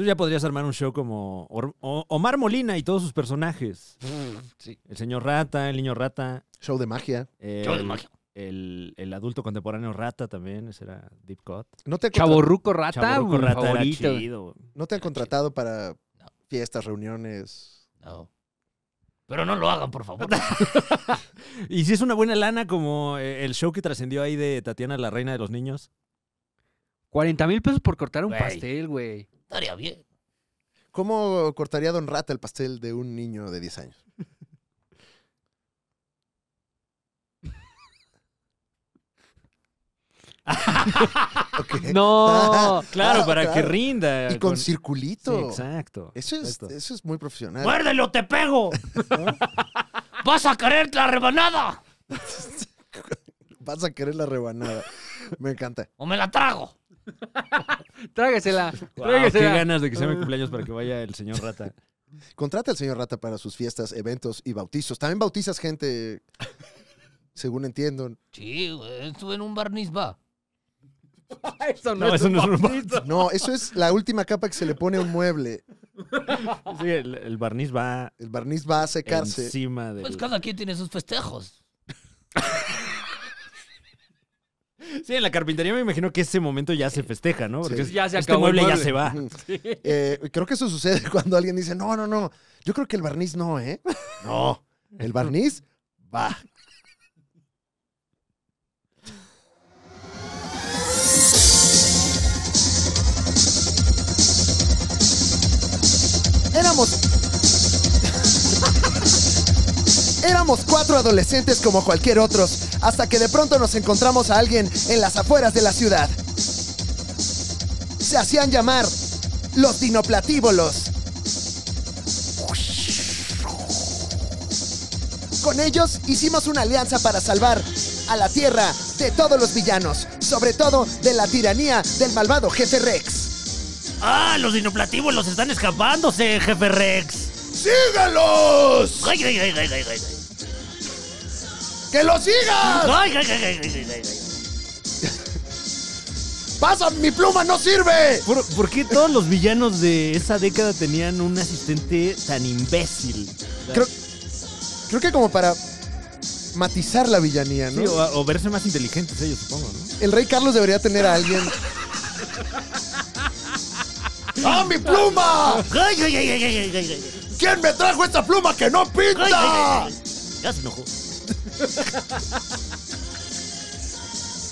Tú ya podrías armar un show como Omar Molina y todos sus personajes. Mm, el señor rata, el niño rata. Show de magia. El, show de magia. El, adulto contemporáneo rata también, ese era Deep Cut. ¿No Chaborruco rata, Chaborruco rata ¿No te han contratado para fiestas, reuniones? No. Pero no lo hagan, por favor. y si es una buena lana como eh, el show que trascendió ahí de Tatiana, la reina de los niños. 40 mil pesos por cortar un pastel, güey. Estaría bien. ¿Cómo cortaría Don Rata el pastel de un niño de 10 años? No, claro, ah, para que rinda. Y con, circulito. exacto. Eso es, eso es muy profesional. ¡Muérdelo, te pego! ¡Vas a querer la rebanada! Vas a querer la rebanada. Me encanta. O me la trago. tráguesela, Qué ganas de que sea mi cumpleaños para que vaya el señor Rata. Contrata al señor Rata para sus fiestas, eventos y bautizos. También bautizas gente, según entiendo. Sí, estuve en un barniz va. eso no, es eso un no es No, eso es la última capa que se le pone a un mueble. Sí, el, barniz va. El barniz va a secarse. Pues cada quien tiene sus festejos. Sí, en la carpintería me imagino que ese momento ya se festeja, ¿no? Porque ya se este acabó este mueble, ya se va. Eh, creo que eso sucede cuando alguien dice, no, no, no, yo creo que el barniz no, ¿eh? No, el barniz va. Éramos Éramos cuatro adolescentes como cualquier otros, hasta que de pronto nos encontramos a alguien en las afueras de la ciudad. Se hacían llamar los dinoplatíbolos. Con ellos hicimos una alianza para salvar a la Tierra de todos los villanos, sobre todo de la tiranía del malvado jefe Rex. ¡Ah! Los dinoplatíbolos están escapándose, jefe Rex. ¡Sígalos! ¡Ay, ay, ay, ay, ay! ¡Que lo sigas! Ay, ay, ay, ¡Pasa! ¡Mi pluma no sirve! ¿Por, qué todos los villanos de esa década tenían un asistente tan imbécil? Creo, creo que como para matizar la villanía, ¿no? o, verse más inteligentes ellos, supongo, ¿no? El rey Carlos debería tener a alguien. ¡Ah, mi pluma! ¿Quién me trajo esta pluma que no pinta? Ya se enojó.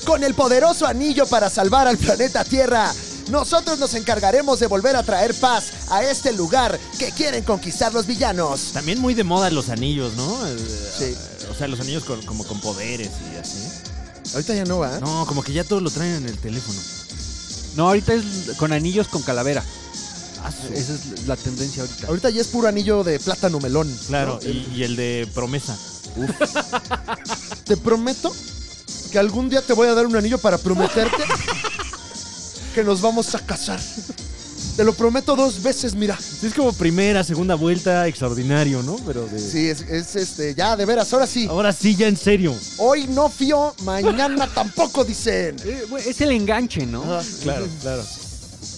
Con el poderoso anillo para salvar al planeta Tierra, nosotros nos encargaremos de volver a traer paz a este lugar que quieren conquistar los villanos. También muy de moda los anillos, ¿no? Eh, sí. Eh, o sea, los anillos con, como con poderes y así. Ahorita ya no va. ¿eh? No, como que ya todos lo traen en el teléfono. No, ahorita es con anillos con calavera. Ah, Esa es la tendencia ahorita. Ahorita ya es puro anillo de plátano melón. Claro, y el de promesa te prometo que algún día te voy a dar un anillo para prometerte que nos vamos a casar. Te lo prometo dos veces, mira. es como primera, segunda vuelta, extraordinario, ¿no? Pero de... Sí, es, este, ya, de veras, ahora sí. Ahora sí, ya en serio. Hoy no fío, mañana tampoco, dicen. Eh, es el enganche, ¿no? Ah, claro, claro.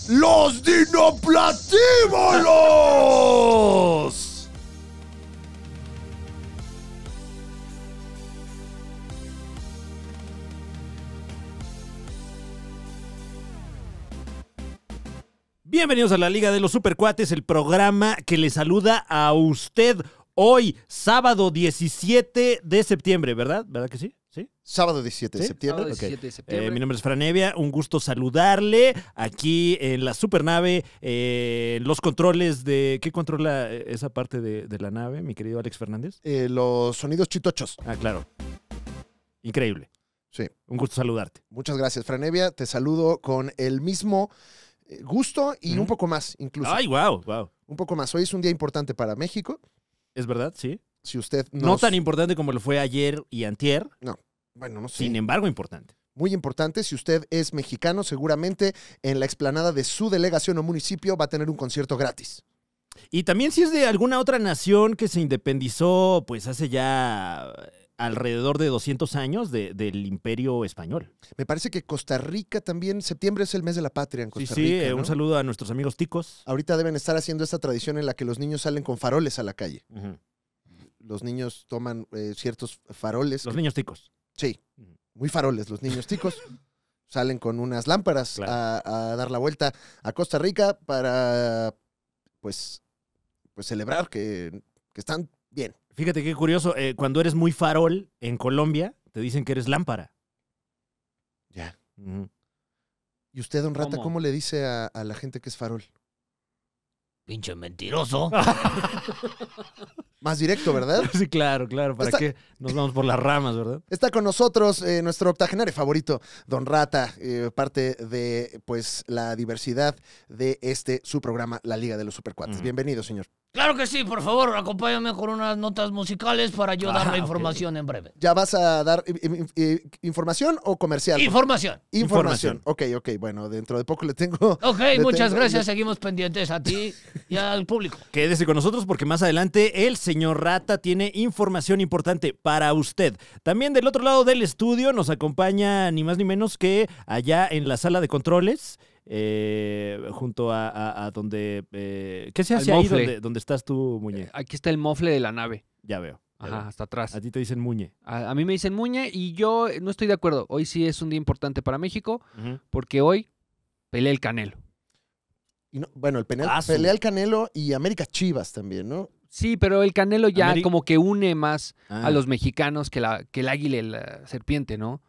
¡Los dinoplatívolos! Bienvenidos a la Liga de los Supercuates, el programa que le saluda a usted hoy, sábado 17 de septiembre, ¿verdad? ¿Verdad que sí? ¿Sí? Sábado 17 de septiembre. Sábado 17 de septiembre. Eh, mi nombre es Franevia, un gusto saludarle aquí en la supernave, eh, los controles de... ¿Qué controla esa parte de, la nave, mi querido Alex Fernández? Eh, los sonidos chitochos. Ah, claro. Increíble. Sí. Un gusto saludarte. Muchas gracias, Franevia. Te saludo con el mismo gusto y un poco más, incluso. Ay, wow, wow. Un poco más. Hoy es un día importante para México. Es verdad, sí. Si usted No tan importante como lo fue ayer y antier. No. Bueno, no sé. Sin embargo, importante muy importante. Si usted es mexicano, seguramente en la explanada de su delegación o municipio va a tener un concierto gratis. Y también si es de alguna otra nación que se independizó, pues hace ya alrededor de 200 años del imperio español. Me parece que Costa Rica también, septiembre es el mes de la patria en Costa Rica. Sí, eh, sí, un saludo a nuestros amigos ticos. Ahorita deben estar haciendo esta tradición en la que los niños salen con faroles a la calle. Los niños toman eh, ciertos faroles. Los niños ticos. Sí, muy faroles los niños ticos. salen con unas lámparas a, dar la vuelta a Costa Rica para, pues, pues celebrar que, que están bien. Fíjate qué curioso, eh, cuando eres muy farol en Colombia, te dicen que eres lámpara. Ya. ¿Y usted, don Rata, cómo, le dice a, la gente que es farol? Pinche mentiroso. Más directo, ¿verdad? Sí, claro, claro. ¿Para qué nos vamos por las ramas, verdad? Está con nosotros eh, nuestro octogenario favorito, Don Rata, eh, parte de pues la diversidad de este su programa, La Liga de los Supercuates. Bienvenido, señor. Claro que sí, por favor, acompáñame con unas notas musicales para yo dar la ah, información en breve. ¿Ya vas a dar información o comercial? Información. información. Ok, ok, bueno, dentro de poco le tengo. Ok, muchas gracias, seguimos pendientes a ti y al público. Quédese con nosotros porque más adelante el señor Rata tiene información importante para usted. También del otro lado del estudio nos acompaña ni más ni menos que allá en la sala de controles eh, junto a, donde... Eh, ¿Qué se hace ahí donde, estás tú, eh, Muñe? aquí está el mofle de la nave. Ya veo. Ajá, hasta atrás. A ti te dicen Muñe. A, mí me dicen Muñe y yo eh, no estoy de acuerdo. Hoy sí es un día importante para México porque hoy pelea el Canelo. Y bueno, el ah, pelea el Canelo y América Chivas también, ¿no? Sí, pero el Canelo ya como que une más a ah. los mexicanos que, la, que el águila y la serpiente, ¿no?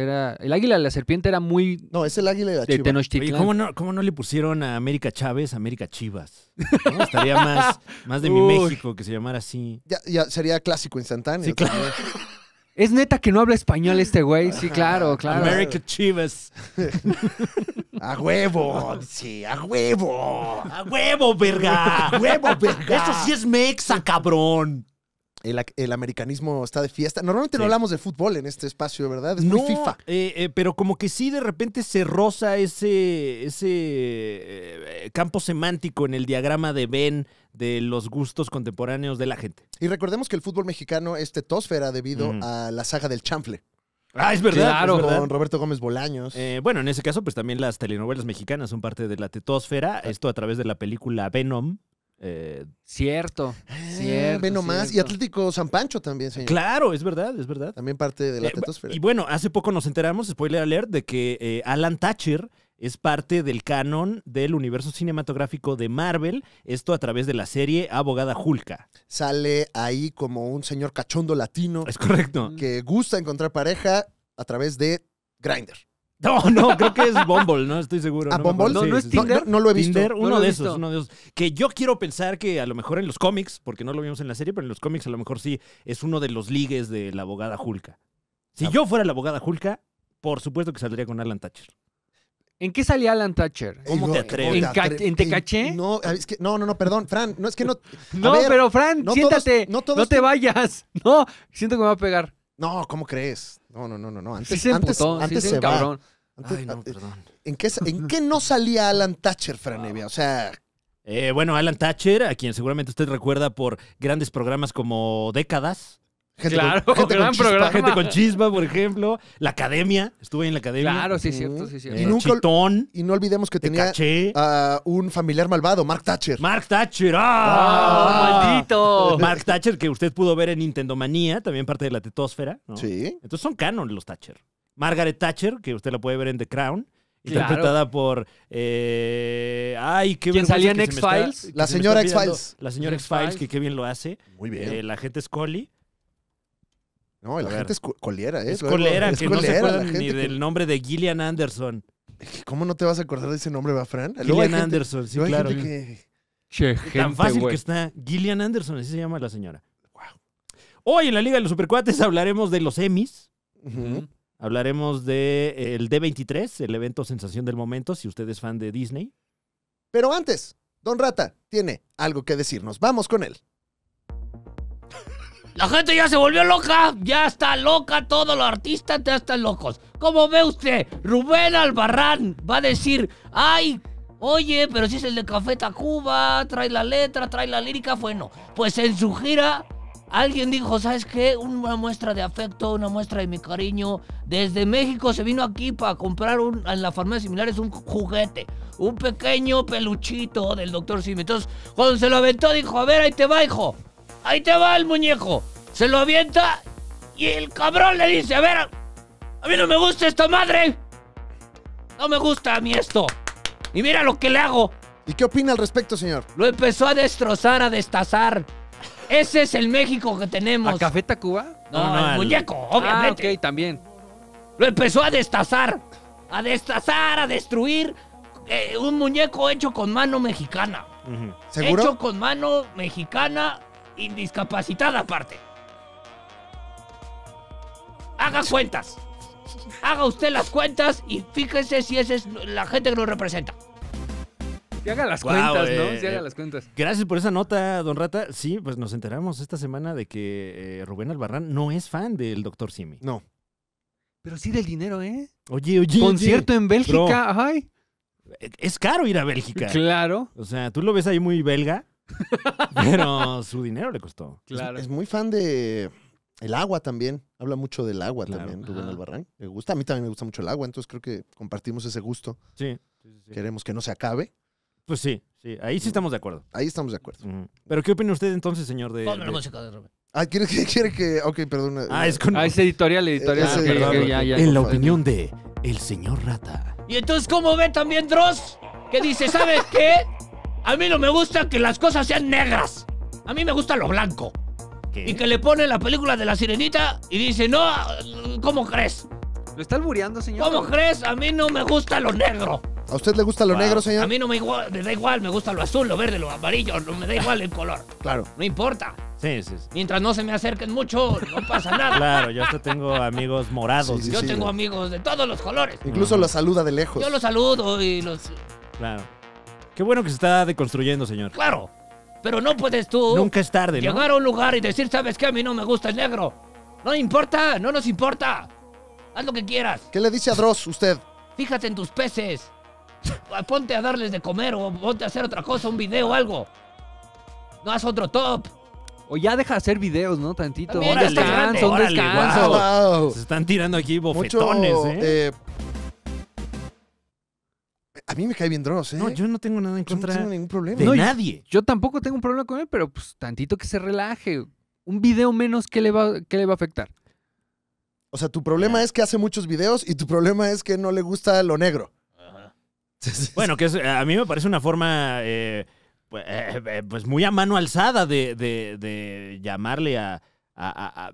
el águila de la serpiente era muy. No, es el águila de la ¿cómo, no, le pusieron a América Chávez América Chivas? Estaría más, de mi México que se llamara así. Ya, ya sería clásico instantáneo. Sí, claro. Es neta que no habla español este güey. Sí, claro, claro. América Chivas. A huevo, sí, a huevo. A huevo, verga. A huevo, verga. Eso sí es mexa, cabrón. El, americanismo está de fiesta. Normalmente no hablamos de fútbol en este espacio, ¿verdad? no, FIFA. Eh, eh, pero como que sí, de repente se roza ese, ese eh, campo semántico en el diagrama de Ben de los gustos contemporáneos de la gente. Y recordemos que el fútbol mexicano es tetósfera debido a la saga del chanfle. Ah, es verdad. Claro, con Roberto Gómez Bolaños. bueno, en ese caso, pues también las telenovelas mexicanas son parte de la tetósfera. Ah. Esto a través de la película Venom, eh, cierto, ah, Y Atlético San Pancho también, señor. Claro, es verdad, es verdad. También parte de la eh, Y bueno, hace poco nos enteramos, spoiler alert, de que eh, Alan Thatcher es parte del canon del universo cinematográfico de Marvel, esto a través de la serie Abogada Julka. Sale ahí como un señor cachondo latino. Es correcto. Que gusta encontrar pareja a través de Grindr no, no, creo que es Bumble, no estoy seguro. ¿A ah, no Bumble? No, es Tinder. No, lo he visto. Tinder, uno, de Esos, uno de esos. Que yo quiero pensar que a lo mejor en los cómics, porque no lo vimos en la serie, pero en los cómics a lo mejor sí es uno de los ligues de la abogada Julka. Si ah. yo fuera la abogada Julka, por supuesto que saldría con Alan Thatcher. ¿En qué salía Alan Thatcher? ¿Cómo te atreves? ¿En, No, no, no, perdón, Fran, no es que no. no, pero Fran, no siéntate, no, te vayas. No, siento que me va a pegar. No, ¿cómo crees? No, no, no, no, Antes, antes, antes cabrón. Ay, no, eh, perdón. ¿en qué, no salía Alan Thatcher, Franevia? O sea, eh, bueno, Alan Thatcher, a quien seguramente usted recuerda por grandes programas como Décadas. Gente claro, con, gente Gente con chispa, por ejemplo. La academia, estuve en la academia. Claro, sí, cierto, sí, cierto. y, eh, nunca, y no olvidemos que tenía a ah, un familiar malvado, Mark Thatcher. Mark Thatcher, ah. ¡ah! ¡Maldito! Mark Thatcher, que usted pudo ver en Nintendo Manía, también parte de la tetósfera. Sí. Entonces son canon los Thatcher. Margaret Thatcher, que usted la puede ver en The Crown. Interpretada por. Eh, ay, qué bien. salía en X-Files? La, señora X-Files. La señora X-Files, que qué bien lo hace. Muy bien. Eh, la gente es Collie. No, la gente es colera, ¿eh? Es colera, que no se acuerdan ni del nombre de Gillian Anderson. ¿Cómo no te vas a acordar de ese nombre, va, Fran? Gillian Anderson, sí, claro. Tan fácil que está Gillian Anderson, así se llama la señora. Guau. Hoy en la Liga de los Supercuates hablaremos de los Emmys. Ajá. Hablaremos de eh, el D23, el evento sensación del momento, si usted es fan de Disney. Pero antes, Don Rata tiene algo que decirnos. Vamos con él. La gente ya se volvió loca, ya está loca, todos los artistas ya están locos. ¿Cómo ve usted, Rubén Albarrán va a decir, ay, oye, pero si es el de Café Tacuba, trae la letra, trae la lírica, bueno, pues en su gira Alguien dijo, ¿sabes qué? Una muestra de afecto, una muestra de mi cariño. Desde México se vino aquí para comprar en la farmacia similar un juguete, un pequeño peluchito del doctor Sim. Entonces, cuando se lo aventó, dijo, a ver, ahí te va, hijo. Ahí te va el muñeco. Se lo avienta y el cabrón le dice, a ver, a mí no me gusta esta madre. No me gusta a mí esto. Y mira lo que le hago. ¿Y qué opina al respecto, señor? Lo empezó a destrozar, a destazar. Ese es el México que tenemos. ¿A Café Tacuba? No, no, al... muñeco, ah, obviamente. ok, también. Lo empezó a destazar. A destazar, a destruir. Eh, un muñeco hecho con mano mexicana. ¿Seguro? Hecho con mano mexicana discapacitada aparte. Haga cuentas. Haga usted las cuentas y fíjese si esa es la gente que lo representa. Que haga las cuentas, ¿no? Eh, eh, las cuentas. Gracias por esa nota, don Rata. Sí, pues nos enteramos esta semana de que eh, Rubén Albarrán no es fan del Doctor Simi. No. Pero sí del dinero, ¿eh? Oye, oye. Concierto en Bélgica, ay e, Es caro ir a Bélgica. Claro. O sea, tú lo ves ahí muy belga, pero su dinero le costó. Claro. es, muy fan de, el agua también. Habla mucho del agua también, Rubén Albarrán. Me gusta, a mí también me gusta mucho el agua, entonces creo que compartimos ese gusto. sí. Queremos que no se acabe. Pues sí, sí, ahí sí estamos de acuerdo. Ahí estamos de acuerdo. Pero ¿qué opina usted entonces, señor de... No, no de- de Robert. Ah, ¿quiere que, quiere que...? Ok, perdón. Eh, ah, es con... Ah, es editorial, editorial. perdón. Ah, en la opinión de El señor Rata. Y entonces, ¿cómo ve también Dross? Que dice, ¿sabes qué? A mí no me gusta que las cosas sean negras. A mí me gusta lo blanco. Y que le pone la película de la sirenita y dice, no, ¿cómo crees? ¿Lo está albureando, señor? ¿Cómo crees? A mí no me gusta lo negro. ¿A usted le gusta lo negro, señor? A mí no me, igual, da igual, me gusta lo azul, lo verde, lo amarillo, no me da igual el color. Claro. No importa. Sí, sí, Mientras no se me acerquen mucho, no pasa nada. Claro, yo tengo amigos morados. yo tengo amigos de todos los colores. Incluso los saluda de lejos. Yo los saludo y los... Claro. Qué bueno que se está deconstruyendo, señor. Claro. Pero no puedes tú... Nunca es tarde, Llegar a un lugar y decir, ¿sabes qué? A mí no me gusta el negro. No importa, no nos importa. Haz lo que quieras. ¿Qué le dice a Dross usted? Fíjate en tus peces. ponte a darles de comer o ponte a hacer otra cosa, un video o algo. No haz otro top. O ya deja de hacer videos, ¿no? Tantito. un descanso, un descanso. Se están tirando aquí bofetones, ¿eh? Eh, A mí me cae bien Dross, ¿eh? No, yo no tengo nada en contra. no tengo ningún problema. de nadie. Yo tampoco tengo un problema con él, pero pues tantito que se relaje. Un video menos, ¿qué le va, qué le va a afectar? O sea, tu problema es que hace muchos videos y tu problema es que no le gusta lo negro bueno, que eh, a mí me parece una forma eh, pues, eh, pues, muy a mano alzada de, llamarle a, a,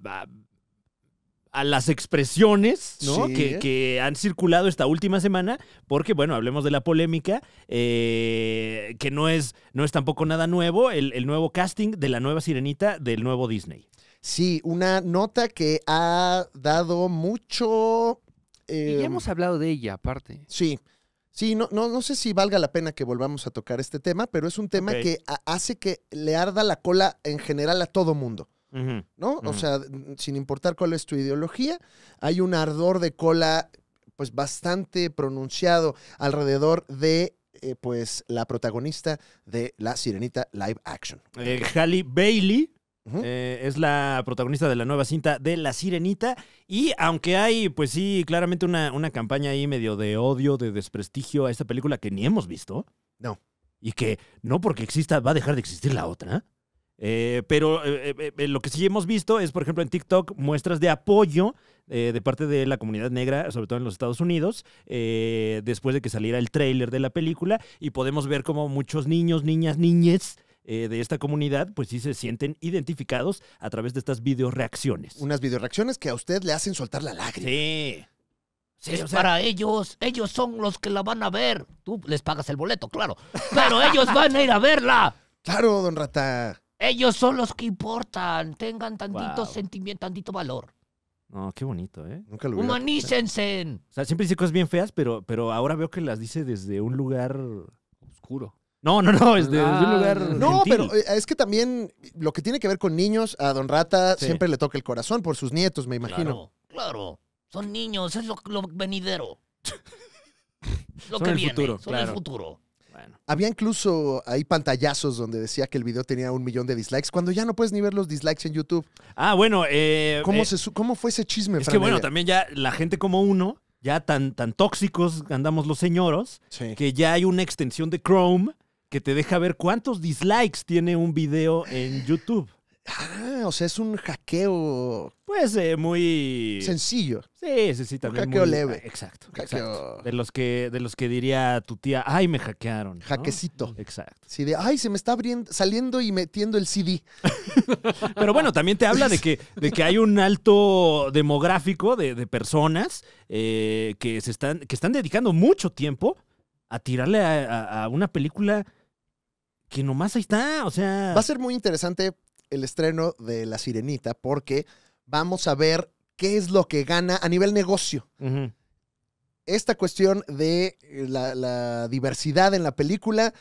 las expresiones ¿no? que, han circulado esta última semana, porque bueno, hablemos de la polémica, que no es, no es tampoco nada nuevo, el, nuevo casting de la nueva sirenita del nuevo Disney. Sí, una nota que ha dado mucho... y ya em, hemos hablado de ella, aparte. Sí, Sí, no, no, no sé si valga la pena que volvamos a tocar este tema, pero es un tema que hace que le arda la cola en general a todo mundo. ¿No? O sea, sin importar cuál es tu ideología, hay un ardor de cola pues bastante pronunciado alrededor de eh, pues la protagonista de La Sirenita Live Action. Eh, Halle Bailey, eh, es la protagonista de la nueva cinta de La Sirenita. Y aunque hay, pues sí, claramente una, campaña ahí medio de odio, de desprestigio a esta película que ni hemos visto. No. Y que no porque exista va a dejar de existir la otra. Eh, pero eh, lo que sí hemos visto es, por ejemplo, en TikTok muestras de apoyo de parte de la comunidad negra, sobre todo en los Estados Unidos, después de que saliera el tráiler de la película y podemos ver como muchos niños, niñas, niñes eh, de esta comunidad, pues sí se sienten identificados a través de estas videoreacciones. Unas videoreacciones que a usted le hacen soltar la lágrima. Sí. Sí, para ellos, ellos son los que la van a ver. Tú les pagas el boleto, claro. Pero ellos van a ir a verla. Claro, don Rata. Ellos son los que importan. Tengan tantito sentimiento, tantito valor. No, qué bonito, ¿eh? Humanícense. O sea, siempre dice cosas bien feas, pero, pero ahora veo que las dice desde un lugar oscuro. No, no, no, este, es de, un lugar. Ah, no, pero eh, es que también lo que tiene que ver con niños, a Don Rata siempre le toca el corazón por sus nietos, me imagino. Claro, Son niños, es lo, venidero. lo que viene. Futuro, el futuro. Había incluso ahí pantallazos donde decía que el video tenía un millón de dislikes, cuando ya no puedes ni ver los dislikes en YouTube. Ah, bueno. Eh, eh, ¿Cómo, fue ese chisme? Es que bueno, también ya la gente como uno, ya tan, tan tóxicos andamos los señoros, que ya hay una extensión de Chrome que te deja ver cuántos dislikes tiene un video en YouTube. Ah, o sea, es un hackeo. Pues eh, muy. Sencillo. Sí, sí, sí, también. Ah, un hackeo leve. Exacto. De, los que, de los que diría tu tía, ay, me hackearon. Jaquecito. Exacto. Sí, de ay, se me está abriendo, saliendo y metiendo el CD. Pero bueno, también te habla de que, de que hay un alto demográfico de, personas eh, que se están, que están dedicando mucho tiempo a tirarle a una película que nomás ahí está, o sea... Va a ser muy interesante el estreno de La Sirenita porque vamos a ver qué es lo que gana a nivel negocio. Esta cuestión de eh, la, diversidad en la película,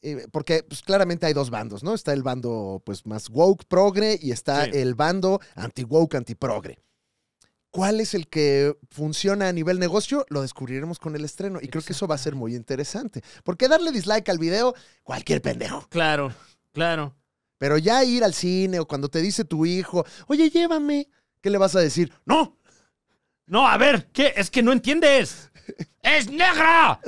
eh, porque pues, claramente hay dos bandos, ¿no? Está el bando pues, más woke, progre, y está el bando anti-woke, anti-progre. ¿Cuál es el que funciona a nivel negocio? Lo descubriremos con el estreno. Y creo que eso va a ser muy interesante. Porque darle dislike al video, cualquier pendejo. Claro, claro. Pero ya ir al cine o cuando te dice tu hijo, oye, llévame, ¿qué le vas a decir? No. No, a ver, ¿qué? Es que no entiendes. ¡Es negra!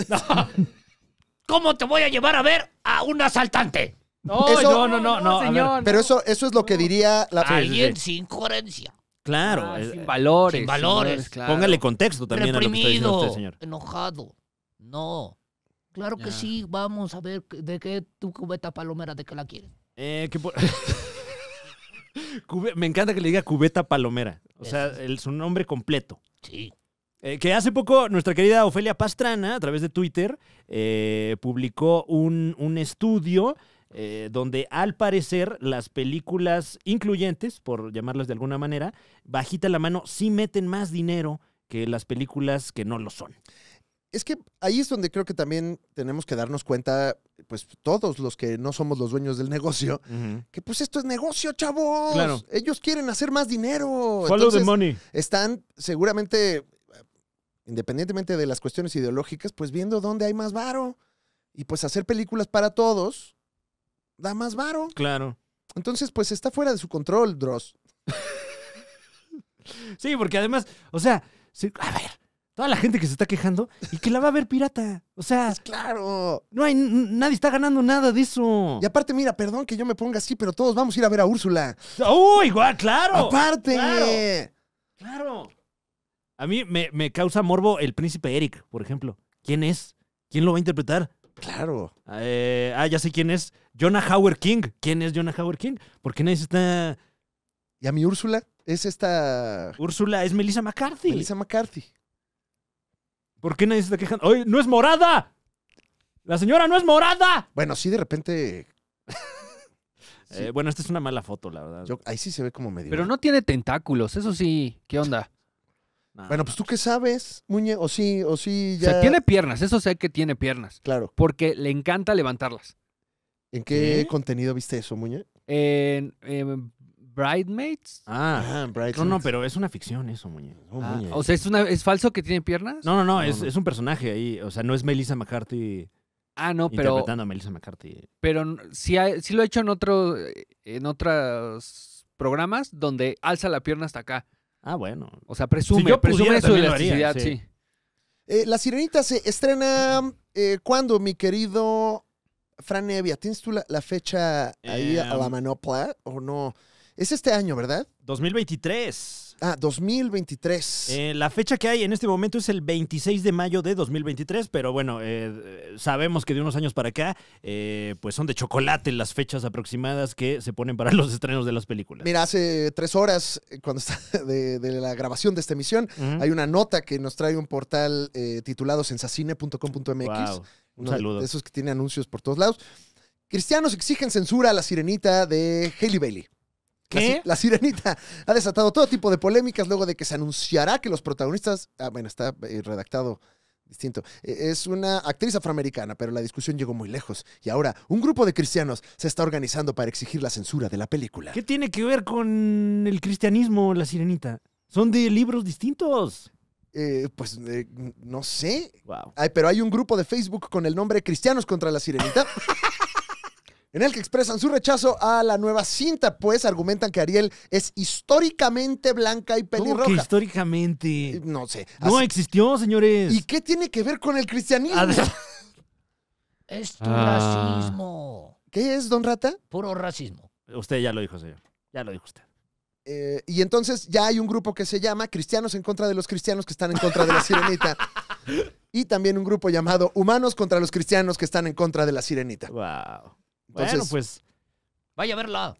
¿Cómo te voy a llevar a ver a un asaltante? No, no, no, no, señor. Pero eso, eso es lo que diría la Alguien sin coherencia. Claro. Ah, eh, sin valores. Sin valores. Póngale contexto también a lo que está diciendo usted, señor. Enojado. No. Claro que sí, vamos a ver de qué tu cubeta palomera, de qué la quieres. Eh, que Me encanta que le diga cubeta palomera. O sea, es su nombre completo. Sí. Eh, que hace poco nuestra querida Ofelia Pastrana, a través de Twitter, publicó un, un estudio eh, donde al parecer las películas incluyentes, por llamarlas de alguna manera, bajita la mano, sí meten más dinero que las películas que no lo son. Es que ahí es donde creo que también tenemos que darnos cuenta, pues todos los que no somos los dueños del negocio, que pues esto es negocio, chavos. Ellos quieren hacer más dinero. Follow the money. Están seguramente, independientemente de las cuestiones ideológicas, pues viendo dónde hay más varo. Y pues hacer películas para todos, da más varo. Claro. Entonces, pues está fuera de su control, Dross. sí, porque además, o sea, a ver, toda la gente que se está quejando y que la va a ver pirata. O sea, pues, claro. No hay nadie está ganando nada de eso. Y aparte, mira, perdón que yo me ponga así, pero todos vamos a ir a ver a Úrsula. Uy, ¡Oh, igual, claro. Aparte. Claro. claro. A mí me, causa morbo el príncipe Eric, por ejemplo. ¿Quién es? ¿Quién lo va a interpretar? Claro. Eh, ah, ya sé quién es. Jonah Howard King. ¿Quién es Jonah Howard King? ¿Por qué nadie está...? ¿Y a mi Úrsula? Es esta... Úrsula es Melissa McCarthy. Melissa McCarthy. ¿Por qué nadie se está quejando? ¡Oye, no es morada! ¡La señora no es morada! Bueno, sí, de repente... Eh, bueno, esta es una mala foto, la verdad. ahí sí se ve como medio... Pero no tiene tentáculos, eso sí. ¿Qué onda? bueno, pues tú qué sabes, Muñe, o sí, o sí ya. O sea, tiene piernas, eso sé que tiene piernas. Claro. Porque le encanta levantarlas. ¿En qué contenido viste eso, Muñe? En, Ah, ah No, no, pero es una ficción eso, ah, Muñe. O sea, ¿es, una, ¿es falso que tiene piernas? No, no, no, es, un personaje ahí. O sea, no es Melissa McCarthy. Ah, no, pero. Interpretando a Melissa McCarthy. Pero sí, lo he hecho en, otro, en otros programas donde alza la pierna hasta acá. Ah, bueno. O sea, presume, yo presume su elasticidad, sí. Eh, la Sirenita se estrena eh, cuando, mi querido Fran Evia, ¿tienes tú la, fecha ahí a la em. manopla o no? Es este año, ¿verdad? 2023. Ah, 2023. Eh, la fecha que hay en este momento es el 26 de mayo de 2023, pero bueno, eh, eh, sabemos que de unos años para acá, pues son de chocolate las fechas aproximadas que se ponen para los estrenos de las películas. Mira, hace tres horas, cuando está de, la grabación de esta emisión, hay una nota que nos trae un portal titulado sensacine.com.mx. Un Esos que tienen anuncios por todos lados. Cristianos exigen censura a la sirenita de Haley Bailey. ¿Qué? La, la, sirenita ha desatado todo tipo de polémicas luego de que se anunciará que los protagonistas. Ah, bueno, está eh, redactado distinto. E-, es una actriz afroamericana, pero la discusión llegó muy lejos. Y ahora, un grupo de cristianos se está organizando para exigir la censura de la película. ¿Qué tiene que ver con el cristianismo, la sirenita? Son de libros distintos eh, pues eh, no sé. pero hay un grupo de Facebook con el nombre Cristianos contra la Sirenita. en el que expresan su rechazo a la nueva cinta, pues argumentan que Ariel es históricamente blanca y pelirroja. históricamente? Eh, no sé. No existió, señores. ¿Y qué tiene que ver con el cristianismo? es ah. racismo. ¿Qué es, don Rata? Puro racismo. Usted ya lo dijo, señor. Ya lo dijo usted. Eh, y entonces ya hay un grupo que se llama Cristianos en contra de los cristianos que están en contra de la sirenita. y también un grupo llamado Humanos contra los cristianos que están en contra de la sirenita. Wow. bueno, pues vaya a verla.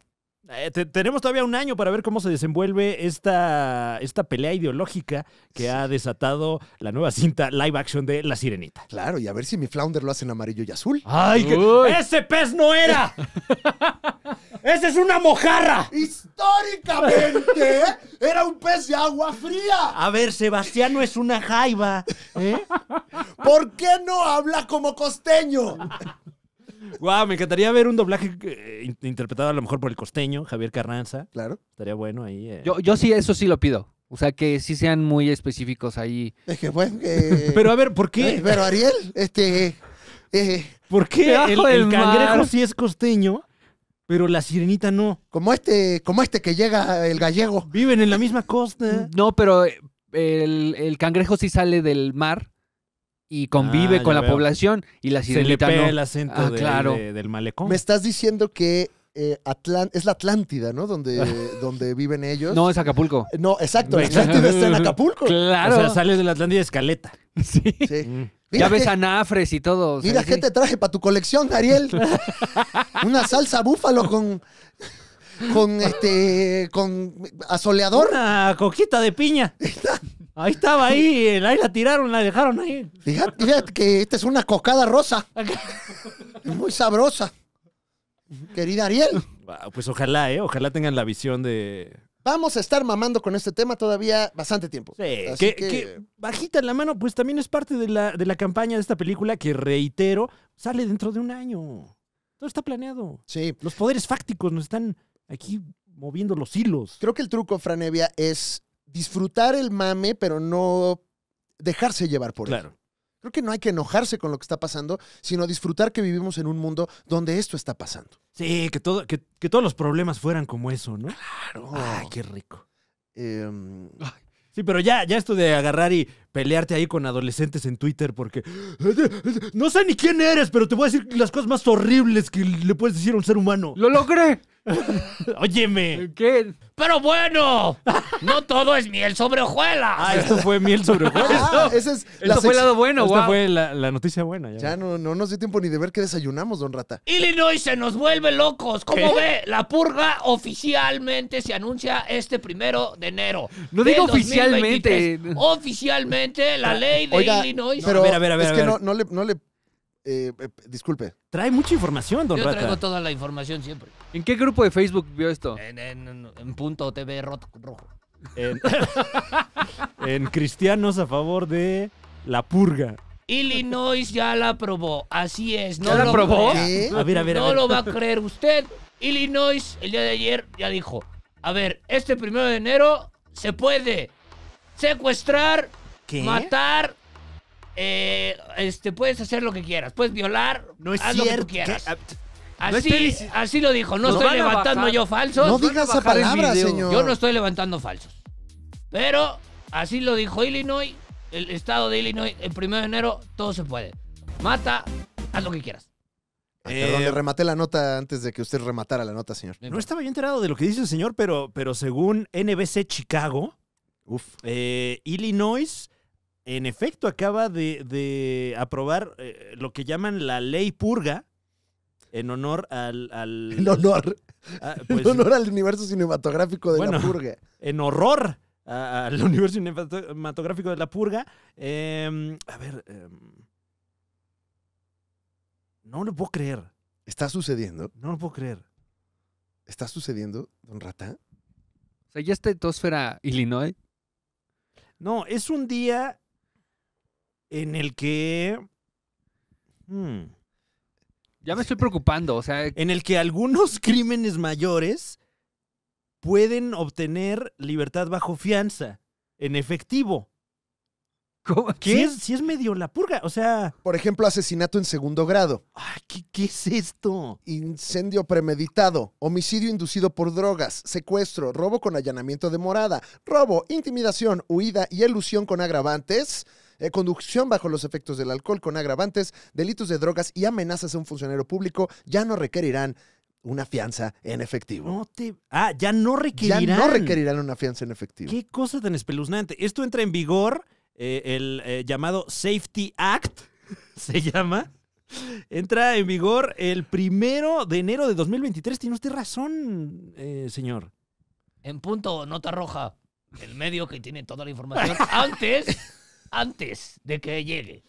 Eh, tenemos todavía un año para ver cómo se desenvuelve esta, esta pelea ideológica que ha desatado la nueva cinta live action de La Sirenita. Claro, y a ver si mi flounder lo hacen amarillo y azul. ¡Ay! ¡Ese pez no era! ¡Ese es una mojarra! Históricamente era un pez de agua fría. A ver, Sebastián no es una jaiba. ¿eh? ¿Por qué no habla como costeño? Guau, me encantaría ver un doblaje eh, interpretado a lo mejor por el costeño, Javier Carranza. Claro. Estaría bueno ahí. Eh. Yo, sí, eso sí lo pido. O sea, que sí sean muy específicos ahí. Es que bueno pues, Pero a ver, ¿por qué? Eh, pero Ariel, este. ¿Por qué el, cangrejo sí es costeño, pero la sirenita no? como este, como este que llega el gallego. Viven en la misma costa. No, pero el, el cangrejo sí sale del mar y convive ah, con la población y la Se le pega el acento ah, del malecón. Me estás diciendo que eh, es la Atlántida, ¿no? Donde, donde viven ellos. No, es Acapulco. Eh, no, exacto, Atlántida está en Acapulco. Claro. O sea, sales de la Atlántida escaleta. Sí. Mm. ya ves anafres y todo. Mira qué te traje para tu colección, Ariel. Una salsa búfalo con con este con asoleador. Una coquita de piña. Ahí estaba, ahí, ahí la tiraron, la dejaron ahí. Fíjate, que esta es una cocada rosa. Muy sabrosa. Querida Ariel. Pues ojalá, ¿eh? Ojalá tengan la visión de, Vamos a estar mamando con este tema todavía bastante tiempo. Sí, que, bajita en la mano, pues también es parte de la, de la campaña de esta película que, reitero, sale dentro de un año. Todo está planeado. Sí. Los poderes fácticos nos están aquí moviendo los hilos. Creo que el truco, Franevia, es disfrutar el mame, pero no dejarse llevar por claro. Creo que no hay que enojarse con lo que está pasando, sino disfrutar que vivimos en un mundo donde esto está pasando. Sí, que, todo, que, todos los problemas fueran como eso, ¿no? Claro. Ay, qué rico. Em, sí, pero ya, ya esto de agarrar y pelearte ahí con adolescentes en Twitter porque no sé ni quién eres, pero te voy a decir las cosas más horribles que le puedes decir a un ser humano. ¡Lo logré! Óyeme. ¿Qué? Pero bueno, no todo es miel sobre hojuelas. Ah, esto fue miel sobre ah, hojuelas. Ah, ese es esto fue el lado bueno, Esta fue la, noticia buena. Ya, no, nos dio tiempo ni de ver que desayunamos, don Rata. Illinois se nos vuelve locos. ¿Cómo ve? La purga oficialmente se anuncia este primero de enero. No digo oficialmente. Oficialmente la ah, ley de Oiga, Illinois. Pero a ver, es que no le, no le eh, eh, disculpe. Trae mucha información, don Yo traigo toda la información siempre. ¿En qué grupo de Facebook vio esto? En, punto TV roto- rojo. En, cristianos a favor de la purga. Illinois ya la aprobó. Así es. No ¿Ya la aprobó? A ver, a ver, No lo va a creer usted. Illinois el día de ayer ya dijo, a ver, este primero de enero se puede secuestrar, matar eh, este, puedes hacer lo que quieras, puedes violar, no es haz lo que tú quieras. Ah, así, lo dijo. No estoy levantando yo falsos. No digas esa palabra, señor. Yo no estoy levantando falsos. Pero así lo dijo Illinois, el estado de Illinois, el primero de enero, todo se puede. Mata, haz lo que quieras. Ah, perdón, le eh, rematé la nota antes de que usted rematara la nota, señor. No estaba yo enterado de lo que dice el señor, pero, pero según NBC Chicago, eh, Illinois en efecto acaba de, aprobar eh, lo que llaman la ley purga en honor al... Ah, pues, honor. al universo cinematográfico de la purga. En horror al universo cinematográfico de la purga. Em, a ver... Em, no lo puedo creer. ¿Está sucediendo? No lo puedo creer. ¿Está sucediendo, don Rata? O sea, ya está tosfera Illinois. No, es un día en el que... Hmm, ya me estoy preocupando, o sea... En el que algunos crímenes mayores pueden obtener libertad bajo fianza, en efectivo. ¿Qué? Si es, si es, medio la purga, o sea... Por ejemplo, asesinato en segundo grado. ¿qué, ¿qué, es esto? Incendio premeditado, homicidio inducido por drogas, secuestro, robo con allanamiento de morada, robo, intimidación, huida y elusión con agravantes de eh, conducción bajo los efectos del alcohol con agravantes, delitos de drogas y amenazas a un funcionario público ya no requerirán una fianza en efectivo. Ah, ya no requerirán. Ya no requerirán una fianza en efectivo. Qué cosa tan espeluznante. Esto entra en vigor, eh, el eh, llamado Safety Act, se llama. Entra en vigor el primero de enero de 2023. Tiene usted razón, señor. En punto, nota roja. El medio que tiene toda la información antes antes de que llegue.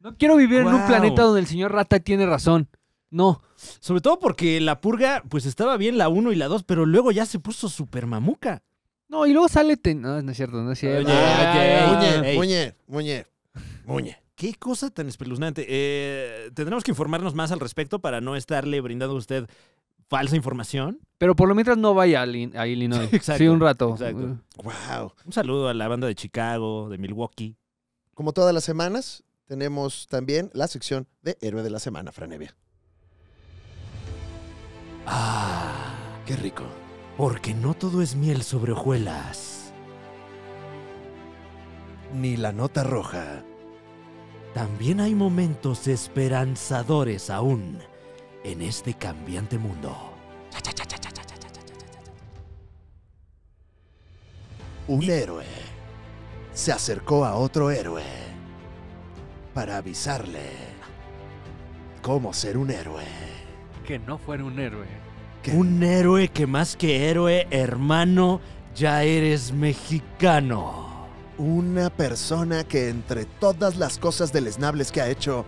No quiero vivir en un planeta donde el señor Rata tiene razón. No. Sobre todo porque la purga, pues estaba bien la 1 y la 2, pero luego ya se puso super mamuca. No, y luego sale. ten- No, no es cierto, no es cierto. Muñe, Muñe, Muñe, Qué cosa tan espeluznante. Eh, tendremos que informarnos más al respecto para no estarle brindando a usted falsa información. Pero por lo mientras no vaya a, Illinois. Sí, un rato. Wow. Un saludo a la banda de Chicago, de Milwaukee. Como todas las semanas, tenemos también la sección de Héroe de la Semana, Franevia. Ah, qué rico. Porque no todo es miel sobre hojuelas. Ni la nota roja. También hay momentos esperanzadores aún en este cambiante mundo. Un héroe se acercó a otro héroe para avisarle cómo ser un héroe. Que no fuera un héroe. Un héroe que más que héroe, hermano, ya eres mexicano. Una persona que entre todas las cosas deleznables que ha hecho,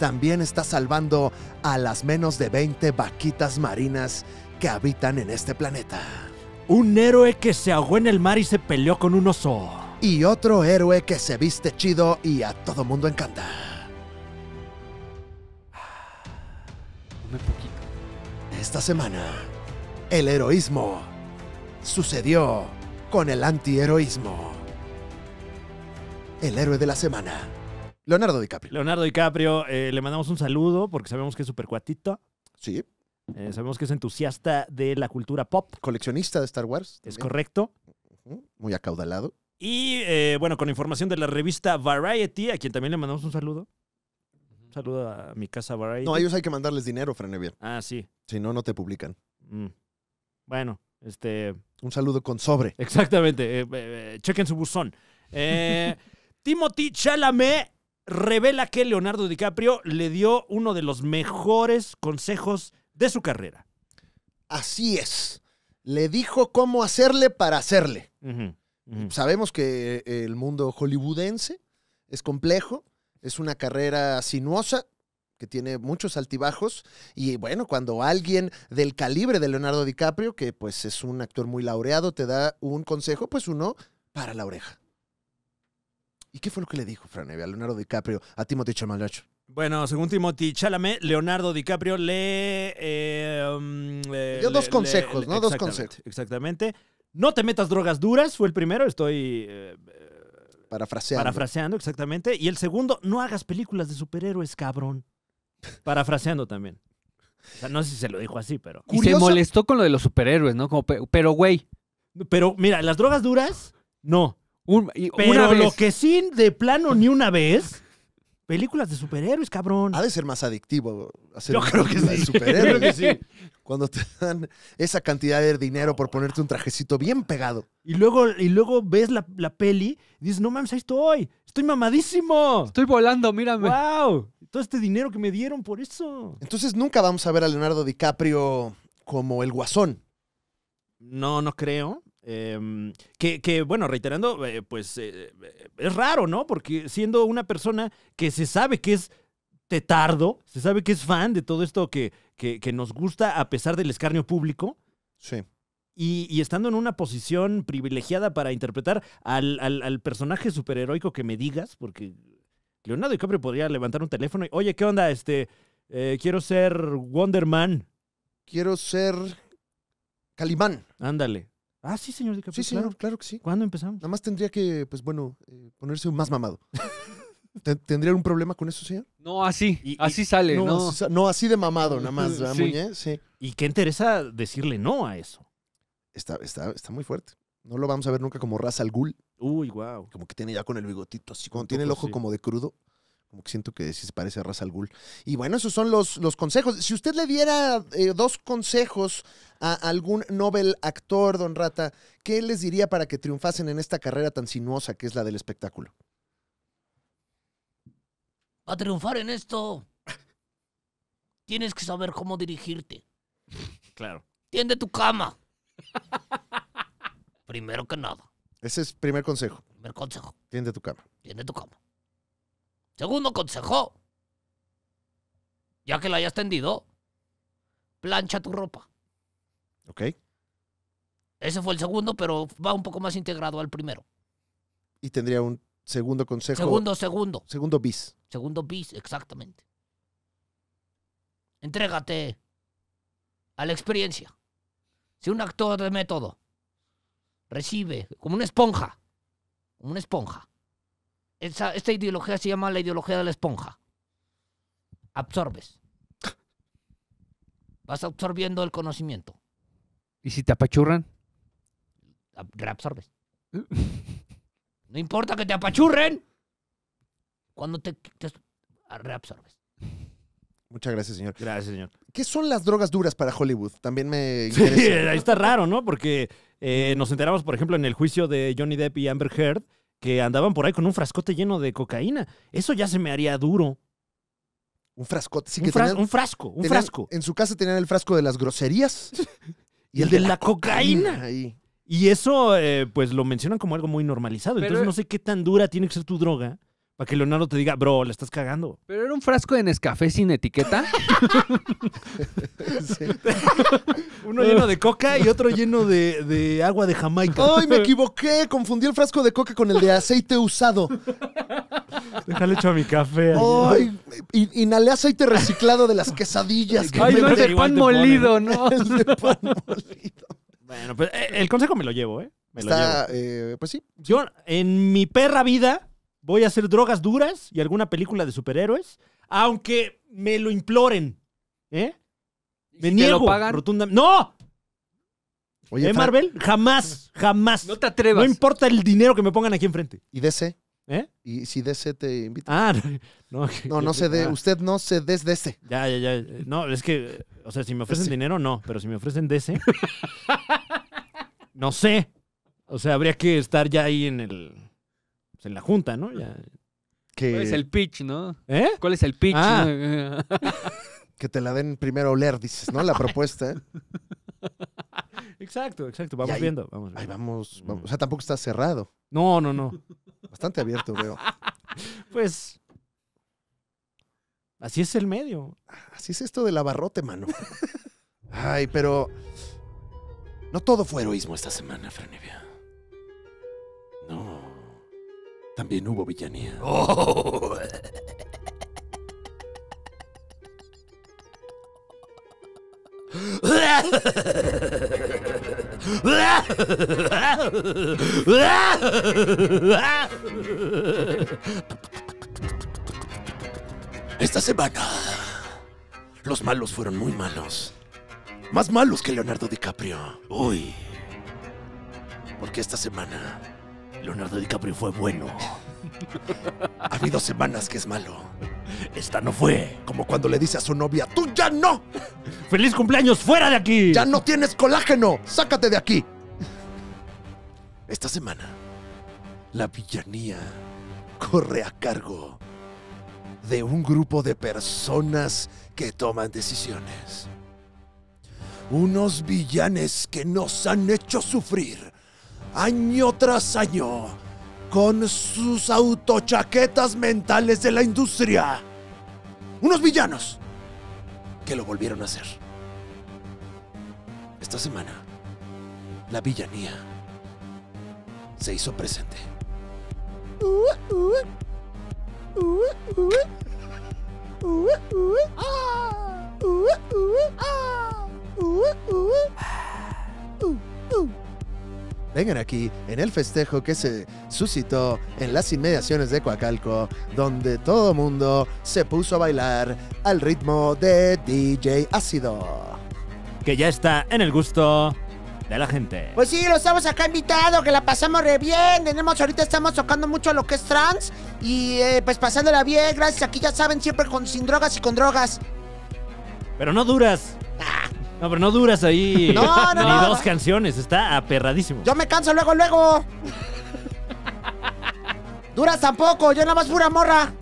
también está salvando a las menos de 20 vaquitas marinas que habitan en este planeta. Un héroe que se ahogó en el mar y se peleó con un oso y otro héroe que se viste chido y a todo mundo encanta. Esta semana, el heroísmo sucedió con el antiheroísmo. El héroe de la semana, Leonardo DiCaprio. Leonardo DiCaprio, eh, le mandamos un saludo porque sabemos que es súper cuatito. Sí. Eh, sabemos que es entusiasta de la cultura pop. Coleccionista de Star Wars. Es correcto. Muy acaudalado. Y eh, bueno, con información de la revista Variety, a quien también le mandamos un saludo. Un saludo a mi casa Variety. No, a ellos hay que mandarles dinero, Franevier. Ah, sí. Si no, no te publican. Mm. Bueno, este. Un saludo con sobre. Exactamente. Eh, eh, chequen su buzón. Timothy Chalamet revela que Leonardo DiCaprio le dio uno de los mejores consejos de su carrera. Así es. Le dijo cómo hacerle para hacerle. Ajá. Sabemos que eh, el mundo hollywoodense es complejo, es una carrera sinuosa, que tiene muchos altibajos. Y bueno, cuando alguien del calibre de Leonardo DiCaprio, que pues es un actor muy laureado, te da un consejo, pues uno para la oreja. ¿Y qué fue lo que le dijo Franevia a Leonardo DiCaprio a Timothy Chalamet? Bueno, según Timothy Chalamet, Leonardo DiCaprio le... Eh, mm, dio dos consejos, ¿no? Dos consejos. Exactamente. No te metas drogas duras, fue el primero, estoy... Eh, eh, parafraseando. Parafraseando, exactamente. Y el segundo, no hagas películas de superhéroes, cabrón. Parafraseando también. O sea, no sé si se lo dijo así, pero... Y se molestó con lo de los superhéroes, ¿no? Como, pero, güey. Pero, mira, las drogas duras, no. pero lo que sí, de plano, ni una vez... Películas de superhéroes, cabrón. Ha de ser más adictivo hacer Yo creo que de superhéroes. sí. Cuando te dan esa cantidad de dinero por ponerte un trajecito bien pegado. Y luego, y luego ves la, la peli y dices, no mames, ahí estoy. Estoy mamadísimo. Estoy volando, mírame. ¡Wow! Todo este dinero que me dieron por eso. Entonces nunca vamos a ver a Leonardo DiCaprio como el guasón. No, no creo. Em, que, bueno, reiterando, eh, pues eh, es raro, ¿no? Porque siendo una persona que se sabe que es tetardo, se sabe que es fan de todo esto que, que, nos gusta a pesar del escarnio público. Sí. Y, estando en una posición privilegiada para interpretar al, personaje superheroico que me digas, porque Leonardo DiCaprio podría levantar un teléfono y, oye, ¿qué onda? Este, eh, quiero ser Wonder Man. Quiero ser Calimán. Ándale. Ah, sí, señor DiCaprio. Sí, claro. claro que sí. ¿Cuándo empezamos? Nada más tendría que, pues bueno, eh, ponerse más mamado. ¿Tendría algún problema con eso, señor? No, así. así sale, no, ¿no? Así, de mamado, nada más, sí. ¿Y qué interesa decirle no a eso? Está, está, muy fuerte. No lo vamos a ver nunca como raza al ghoul. Uy, guau. Como que tiene ya con el bigotito así, cuando tiene el ojo como de crudo. Como que siento que sí se parece a Ra's al Ghul. Y bueno, esos son los, los consejos. Si usted le diera eh, dos consejos a algún Nobel actor, don Rata, ¿qué les diría para que triunfasen en esta carrera tan sinuosa que es la del espectáculo? A triunfar en esto, tienes que saber cómo dirigirte. Claro. Tiende tu cama. Primero que nada. Ese es primer consejo. Primer consejo. Tiende tu cama. Tiende tu cama. Segundo consejo, ya que la hayas tendido, plancha tu ropa. Ok. Ese fue el segundo, pero va un poco más integrado al primero. Y tendría un segundo consejo. Segundo, segundo. Segundo bis. Segundo bis, exactamente. Entrégate a la experiencia. Si un actor de método recibe como una esponja, como una esponja, esta ideología se llama la ideología de la esponja. Absorbes. Vas absorbiendo el conocimiento. ¿Y si te apachurran? Reabsorbes. no importa que te apachurren. Cuando te, ah, reabsorbes. Muchas gracias, señor. Gracias, señor. ¿Qué son las drogas duras para Hollywood? También me Sí, ahí está raro, ¿no? Porque eh, nos enteramos, por ejemplo, en el juicio de Johnny Depp y Amber Heard, que andaban por ahí con un frascote lleno de cocaína. Eso ya se me haría duro. Un frascote, sí que un, un frasco, un frasco. En su casa tenían el frasco de las groserías y el, de, la, cocaína. Y eso, eh, pues lo mencionan como algo muy normalizado. Entonces no sé qué tan dura tiene que ser tu droga para que Leonardo te diga, bro, le estás cagando. Pero era un frasco de Nescafé sin etiqueta. Uno lleno de coca y otro lleno de, agua de Jamaica. ¡Ay, me equivoqué! Confundí el frasco de coca con el de aceite usado. Déjale hecho a mi café. ¡Ay! inhalé aceite reciclado de las quesadillas. Que Ay, es de pan molido, ¿no? Es de pan molido. Bueno, pues eh, el consejo me lo llevo, ¿eh? Me lo llevo. Está, eh, pues sí. Yo en mi perra vida voy a hacer drogas duras y alguna película de superhéroes, aunque me lo imploren. ¿Eh? Me niego. Rotundamente. ¡No! Oye, ¿Eh, Marvel? Jamás, jamás. No te atrevas. No importa el dinero que me pongan aquí enfrente. ¿Y DC? ¿Eh? ¿Y si DC te invita? Ah, no. No, no, se dé. Ah. Usted no se DC. Ya, ya, ya. No, es que, o sea, si me ofrecen dinero, no. Pero si me ofrecen DC, no sé. O sea, habría que estar ya ahí en el... Pues, en la junta, ¿no? ¿Cuál es el pitch, no? ¿Eh? ¿Cuál es el pitch? Ah. que te la den primero a oler, dices, ¿no? La propuesta. Exacto, exacto. Vamos viendo. Vamos Ahí mm. vamos, O sea, tampoco está cerrado. No, no, no. Bastante abierto, veo. Pues. Así es el medio. Así es esto del abarrote, mano. Ay, pero. No todo fue heroísmo esta semana, Frenivia. No, también hubo villanía. Oh. Esta semana, los malos fueron muy malos. Más malos que Leonardo DiCaprio. Uy. Porque esta semana Leonardo DiCaprio fue bueno. Ha habido semanas que es malo. Esta no fue. Como cuando le dice a su novia, ¡tú ya no! ¡Feliz cumpleaños fuera de aquí! ¡Ya no tienes colágeno! ¡Sácate de aquí! Esta semana, la villanía corre a cargo de un grupo de personas que toman decisiones. Unos villanes que nos han hecho sufrir año tras año, con sus autochaquetas mentales de la industria. Unos villanos que lo volvieron a hacer. Esta semana, la villanía se hizo presente. Ah. Vengan aquí en el festejo que se suscitó en las inmediaciones de Coacalco, donde todo mundo se puso a bailar al ritmo de DJ Ácido. Que ya está en el gusto de la gente. Pues sí, lo estamos acá invitado, que la pasamos re bien. Tenemos ahorita estamos tocando mucho lo que es trans y eh, pues pasándola bien. Gracias, aquí ya saben, siempre con sin drogas y con drogas. Pero no duras. Ah. No, pero no duras ahí no, ni dos canciones. Está aperradísimo. Yo me canso luego, luego. Duras tampoco, yo nada más pura morra.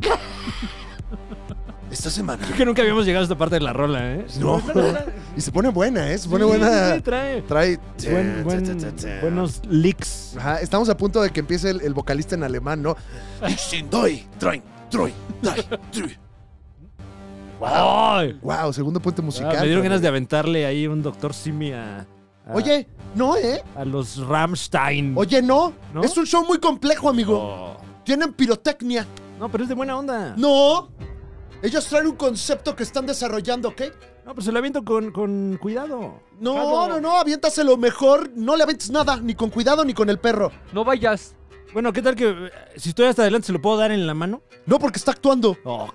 Esta semana. Creo que nunca habíamos llegado a esta parte de la rola, ¿eh? No. y se pone buena, ¿eh? Se pone buena. trae. Trae. Eh, buenos leaks. Ajá, estamos a punto de que empiece el, vocalista en alemán, ¿no? Troy, ¡Wow! ¡Wow! Segundo puente musical. Ah, me dieron ganas de aventarle ahí un doctor Simi a. Oye, no, ¿eh? A los Ramstein. Oye, no. Es un show muy complejo, amigo. Tienen pirotecnia. No, pero es de buena onda. No. Ellos traen un concepto que están desarrollando, ¿ok? No, pues se lo aviento con, con cuidado. No, no, no, aviéntaselo mejor. No le avientes nada, ni con cuidado ni con el perro. No vayas. Bueno, ¿qué tal que eh, si estoy hasta adelante se lo puedo dar en la mano? No, porque está actuando. Ok. Oh,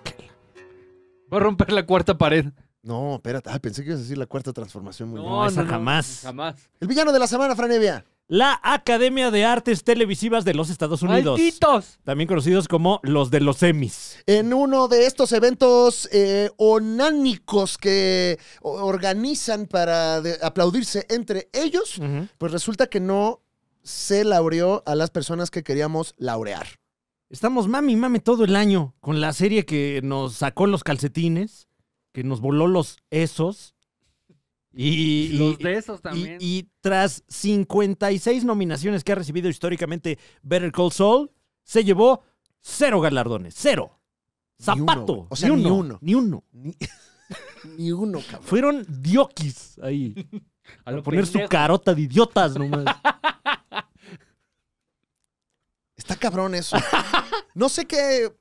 Voy a romper la cuarta pared. No, espérate. Ah, pensé que ibas a decir la cuarta transformación. Muy No, esa jamás. Jamás. El villano de la semana, Franevia. La Academia de Artes Televisivas de los Estados Unidos. ¡Malditos! También conocidos como los de los Emmys. En uno de estos eventos eh, onánicos que organizan para aplaudirse entre ellos, pues resulta que no se laureó a las personas que queríamos laurear. Estamos mami, mami todo el año con la serie que nos sacó los calcetines, que nos voló los esos. Y, los de esos también. Y, y tras 56 nominaciones que ha recibido históricamente Better Call Saul, se llevó cero galardones, cero. Zapato. ni uno. Ni uno. Ni, uno, cabrón. Fueron diokis ahí. A, poner su carota de idiotas nomás. Está cabrón eso. No sé qué,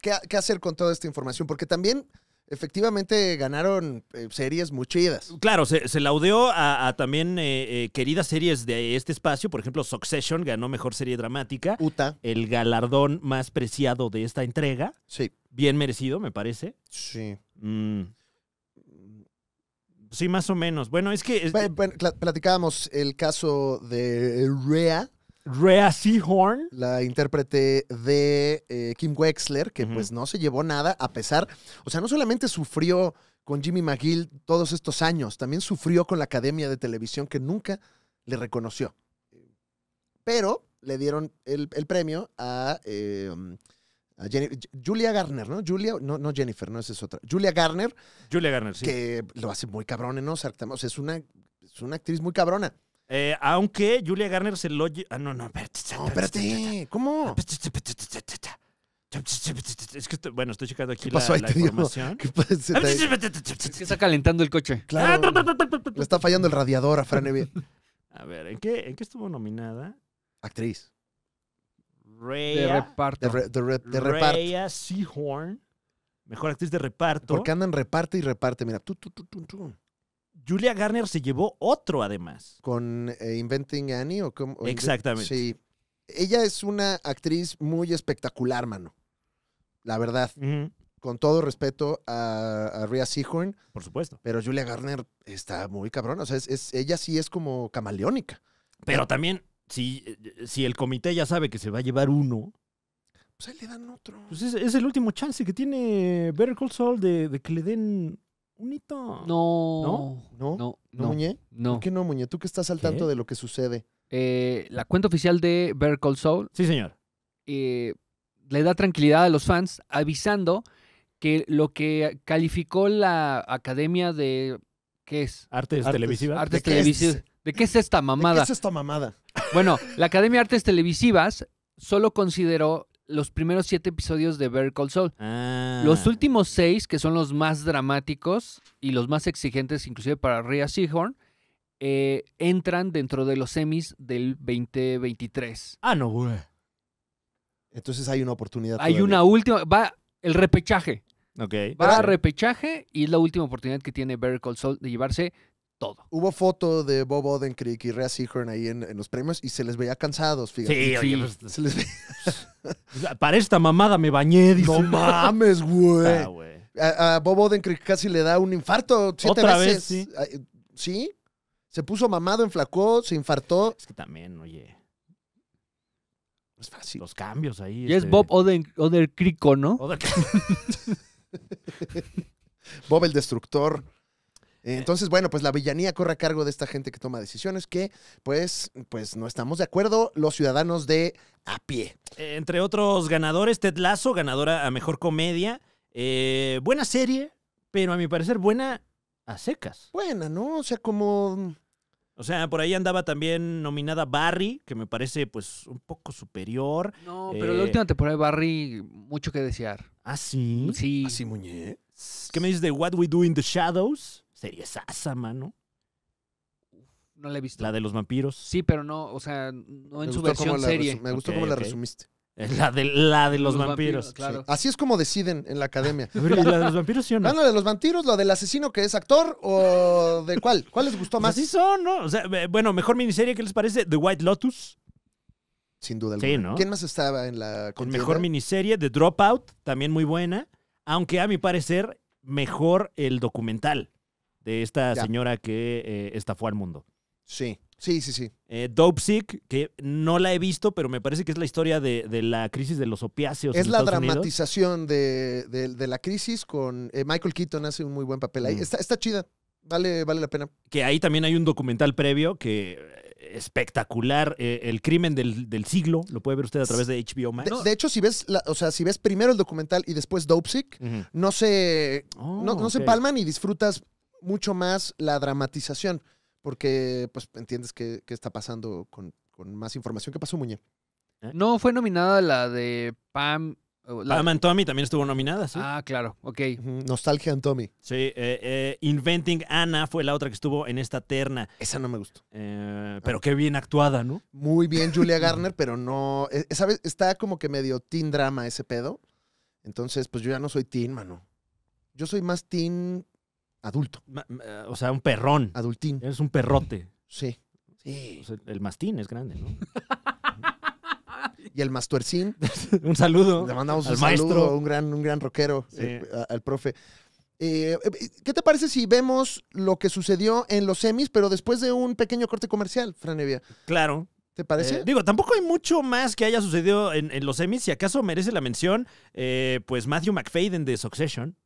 qué, hacer con toda esta información, porque también efectivamente ganaron eh, series muy chidas. Claro, se, laudeó a, también eh, eh, queridas series de este espacio. Por ejemplo, Succession ganó mejor serie dramática. Uta. El galardón más preciado de esta entrega. Sí. Bien merecido, me parece. Sí. Mm. Sí, más o menos. Bueno, es que. platicábamos el caso de Rea. Rhea Seahorn. La intérprete de eh, Kim Wexler, que pues no se llevó nada, a pesar, o sea, no solamente sufrió con Jimmy McGill todos estos años, también sufrió con la Academia de Televisión que nunca le reconoció. Pero le dieron el, premio a, eh, um, Julia Garner, ¿no? Julia, no, no Jennifer, no, esa es otra. Julia Garner. Julia Garner, sí. Que lo hace muy cabrón en Ozark. O sea, es una, es una actriz muy cabrona. Eh, aunque Julia Garner se lo. Ah, no, no, espérate. No, espérate. ¿Cómo? Es que, bueno, estoy checando aquí la, información. está calentando el coche. Ah, le está fallando el radiador a Fran A ver, ¿en qué, estuvo nominada? Actriz. Rhea. De reparto. De, reparto. Rhea Seahorn. Mejor actriz de reparto. Porque andan reparte y reparte. Mira, tú, tú, tú, tú, tú. Julia Garner se llevó otro además. ¿Con eh, Inventing Annie o Exactamente. Sí. Ella es una actriz muy espectacular, mano. La verdad. Con todo respeto a, Rhea Seahorn. Por supuesto. Pero Julia Garner está muy cabrona. O sea, es, ella sí es como camaleónica. Pero también, si, si el comité ya sabe que se va a llevar uno, pues ahí le dan otro. Pues es, el último chance que tiene Better Call de, de que le den un hito. No. ¿No? ¿No? No. no no Muñe? ¿Por qué no, Muñe? ¿Tú que estás al tanto de lo que sucede? Eh, la cuenta oficial de Bear Soul. Sí, señor. Eh, le da tranquilidad a los fans avisando que lo que calificó la academia de. ¿Qué es? Artes, televisivas. ¿De ¿De qué es esta mamada? ¿De qué es esta mamada? Bueno, la Academia de Artes Televisivas solo consideró los primeros siete episodios de Better Call Saul. Ah. Los últimos seis, que son los más dramáticos y los más exigentes, inclusive para Rhea Seahorn, eh, entran dentro de los semis del 2023. Ah, no, güey. Entonces hay una oportunidad. Hay una última. Va el repechaje. Ok. Va a repechaje y es la última oportunidad que tiene Better Call Saul de llevarse todo. Hubo foto de Bob Odenkirk y Rhea Seahorn ahí en, los premios y se les veía cansados, fíjate. sí. Pues, se les veía. Pues, Para esta mamada me bañé, No mames, güey. Ah, a, Bob Odenkirk casi le da un infarto siete ¿Otra Vez, sí. Se puso mamado, enflacó, se infartó. Es que también, oye. es fácil. Los cambios ahí. Y es este. Bob Oden, ¿no? Bob el Destructor. Eh, entonces, bueno, pues la villanía corre a cargo de esta gente que toma decisiones que, pues, pues no estamos de acuerdo los ciudadanos de a pie. Eh, entre otros ganadores, Ted Lasso, ganadora a Mejor Comedia. Eh, buena serie, pero a mi parecer buena a secas. Buena, ¿no? O sea, como... O sea, por ahí andaba también nominada Barry, que me parece pues un poco superior. No, pero la última temporada de Barry, mucho que desear. ¿Ah, sí? Sí. ¿Así, ¿Ah, muñe? ¿Qué me dices de What We Do in the Shadows? serie sasa, mano. No la he visto. La de los vampiros. Sí, pero no, o sea, no en su versión serie. Me gustó cómo la resumiste. Eh, la de, la de los, vampiros. Así es como deciden en la academia. la de los vampiros sí o no? ¿La de los vampiros? ¿La del asesino que es actor? ¿O de cuál? ¿Cuál les gustó pues más? así son, ¿no? O sea, bueno, mejor miniserie, ¿qué les parece? The White Lotus. Sin duda alguna. ¿Quién más estaba en la Mejor miniserie, The Dropout, también muy buena. Aunque a mi parecer, mejor el documental de esta señora que eh, estafó al mundo. Sí, sí, sí, sí. Eh, Dope Sick, que no la he visto, pero me parece que es la historia de, la crisis de los opiáceos. Es la dramatización de, la crisis con eh, Michael Keaton, hace un muy buen papel ahí. Mm. Está, está chida, vale, vale la pena. Que ahí también hay un documental previo que espectacular. el crimen del, siglo, lo puede ver usted a través de HBO Max. De, hecho, si ves, o sea, si ves primero el documental y después Dope no se, oh, no, se palman y disfrutas mucho más la dramatización, porque pues entiendes qué, está pasando con, más información. ¿Qué pasó, Muñe? Eh, no, fue nominada la de Pam. Pam and Tommy también estuvo nominada, Ah, claro, ok. Nostalgia and Tommy. Sí, eh, eh, Inventing Anna fue la otra que estuvo en esta terna. Esa no me gustó. Ah. pero qué bien actuada, ¿no? Muy bien Julia Garner, pero no... Está como que medio teen drama ese pedo. Entonces, pues yo ya no soy teen, mano. Yo soy más teen Adulto. Eh, o sea, un perrón. Adultín. Eres un perrote. Sí. Sí. el mastín es grande, ¿no? Y el Mastuercín. un saludo. Le mandamos un maestro. saludo, un gran, un gran rockero, eh, al profe. Eh, ¿Qué te parece si vemos lo que sucedió en los semis, pero después de un pequeño corte comercial, Franevia? Claro. ¿Te parece? digo, tampoco hay mucho más que haya sucedido en, los semis. Si acaso merece la mención, pues Matthew McFadden de Succession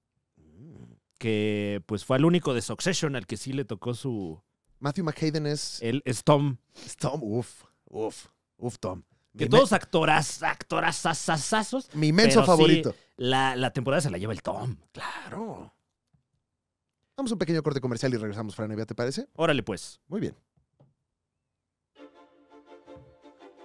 que pues fue el único de Succession al que sí le tocó su... Matthew McHaden es... Él es Tom. Tom, uff, uff, uff Tom. Que todos actoras, actoras, Mi inmenso favorito. la, temporada se la lleva el Tom, claro. Vamos a un pequeño corte comercial y regresamos, Navidad, ¿te parece? Órale, pues. Muy bien.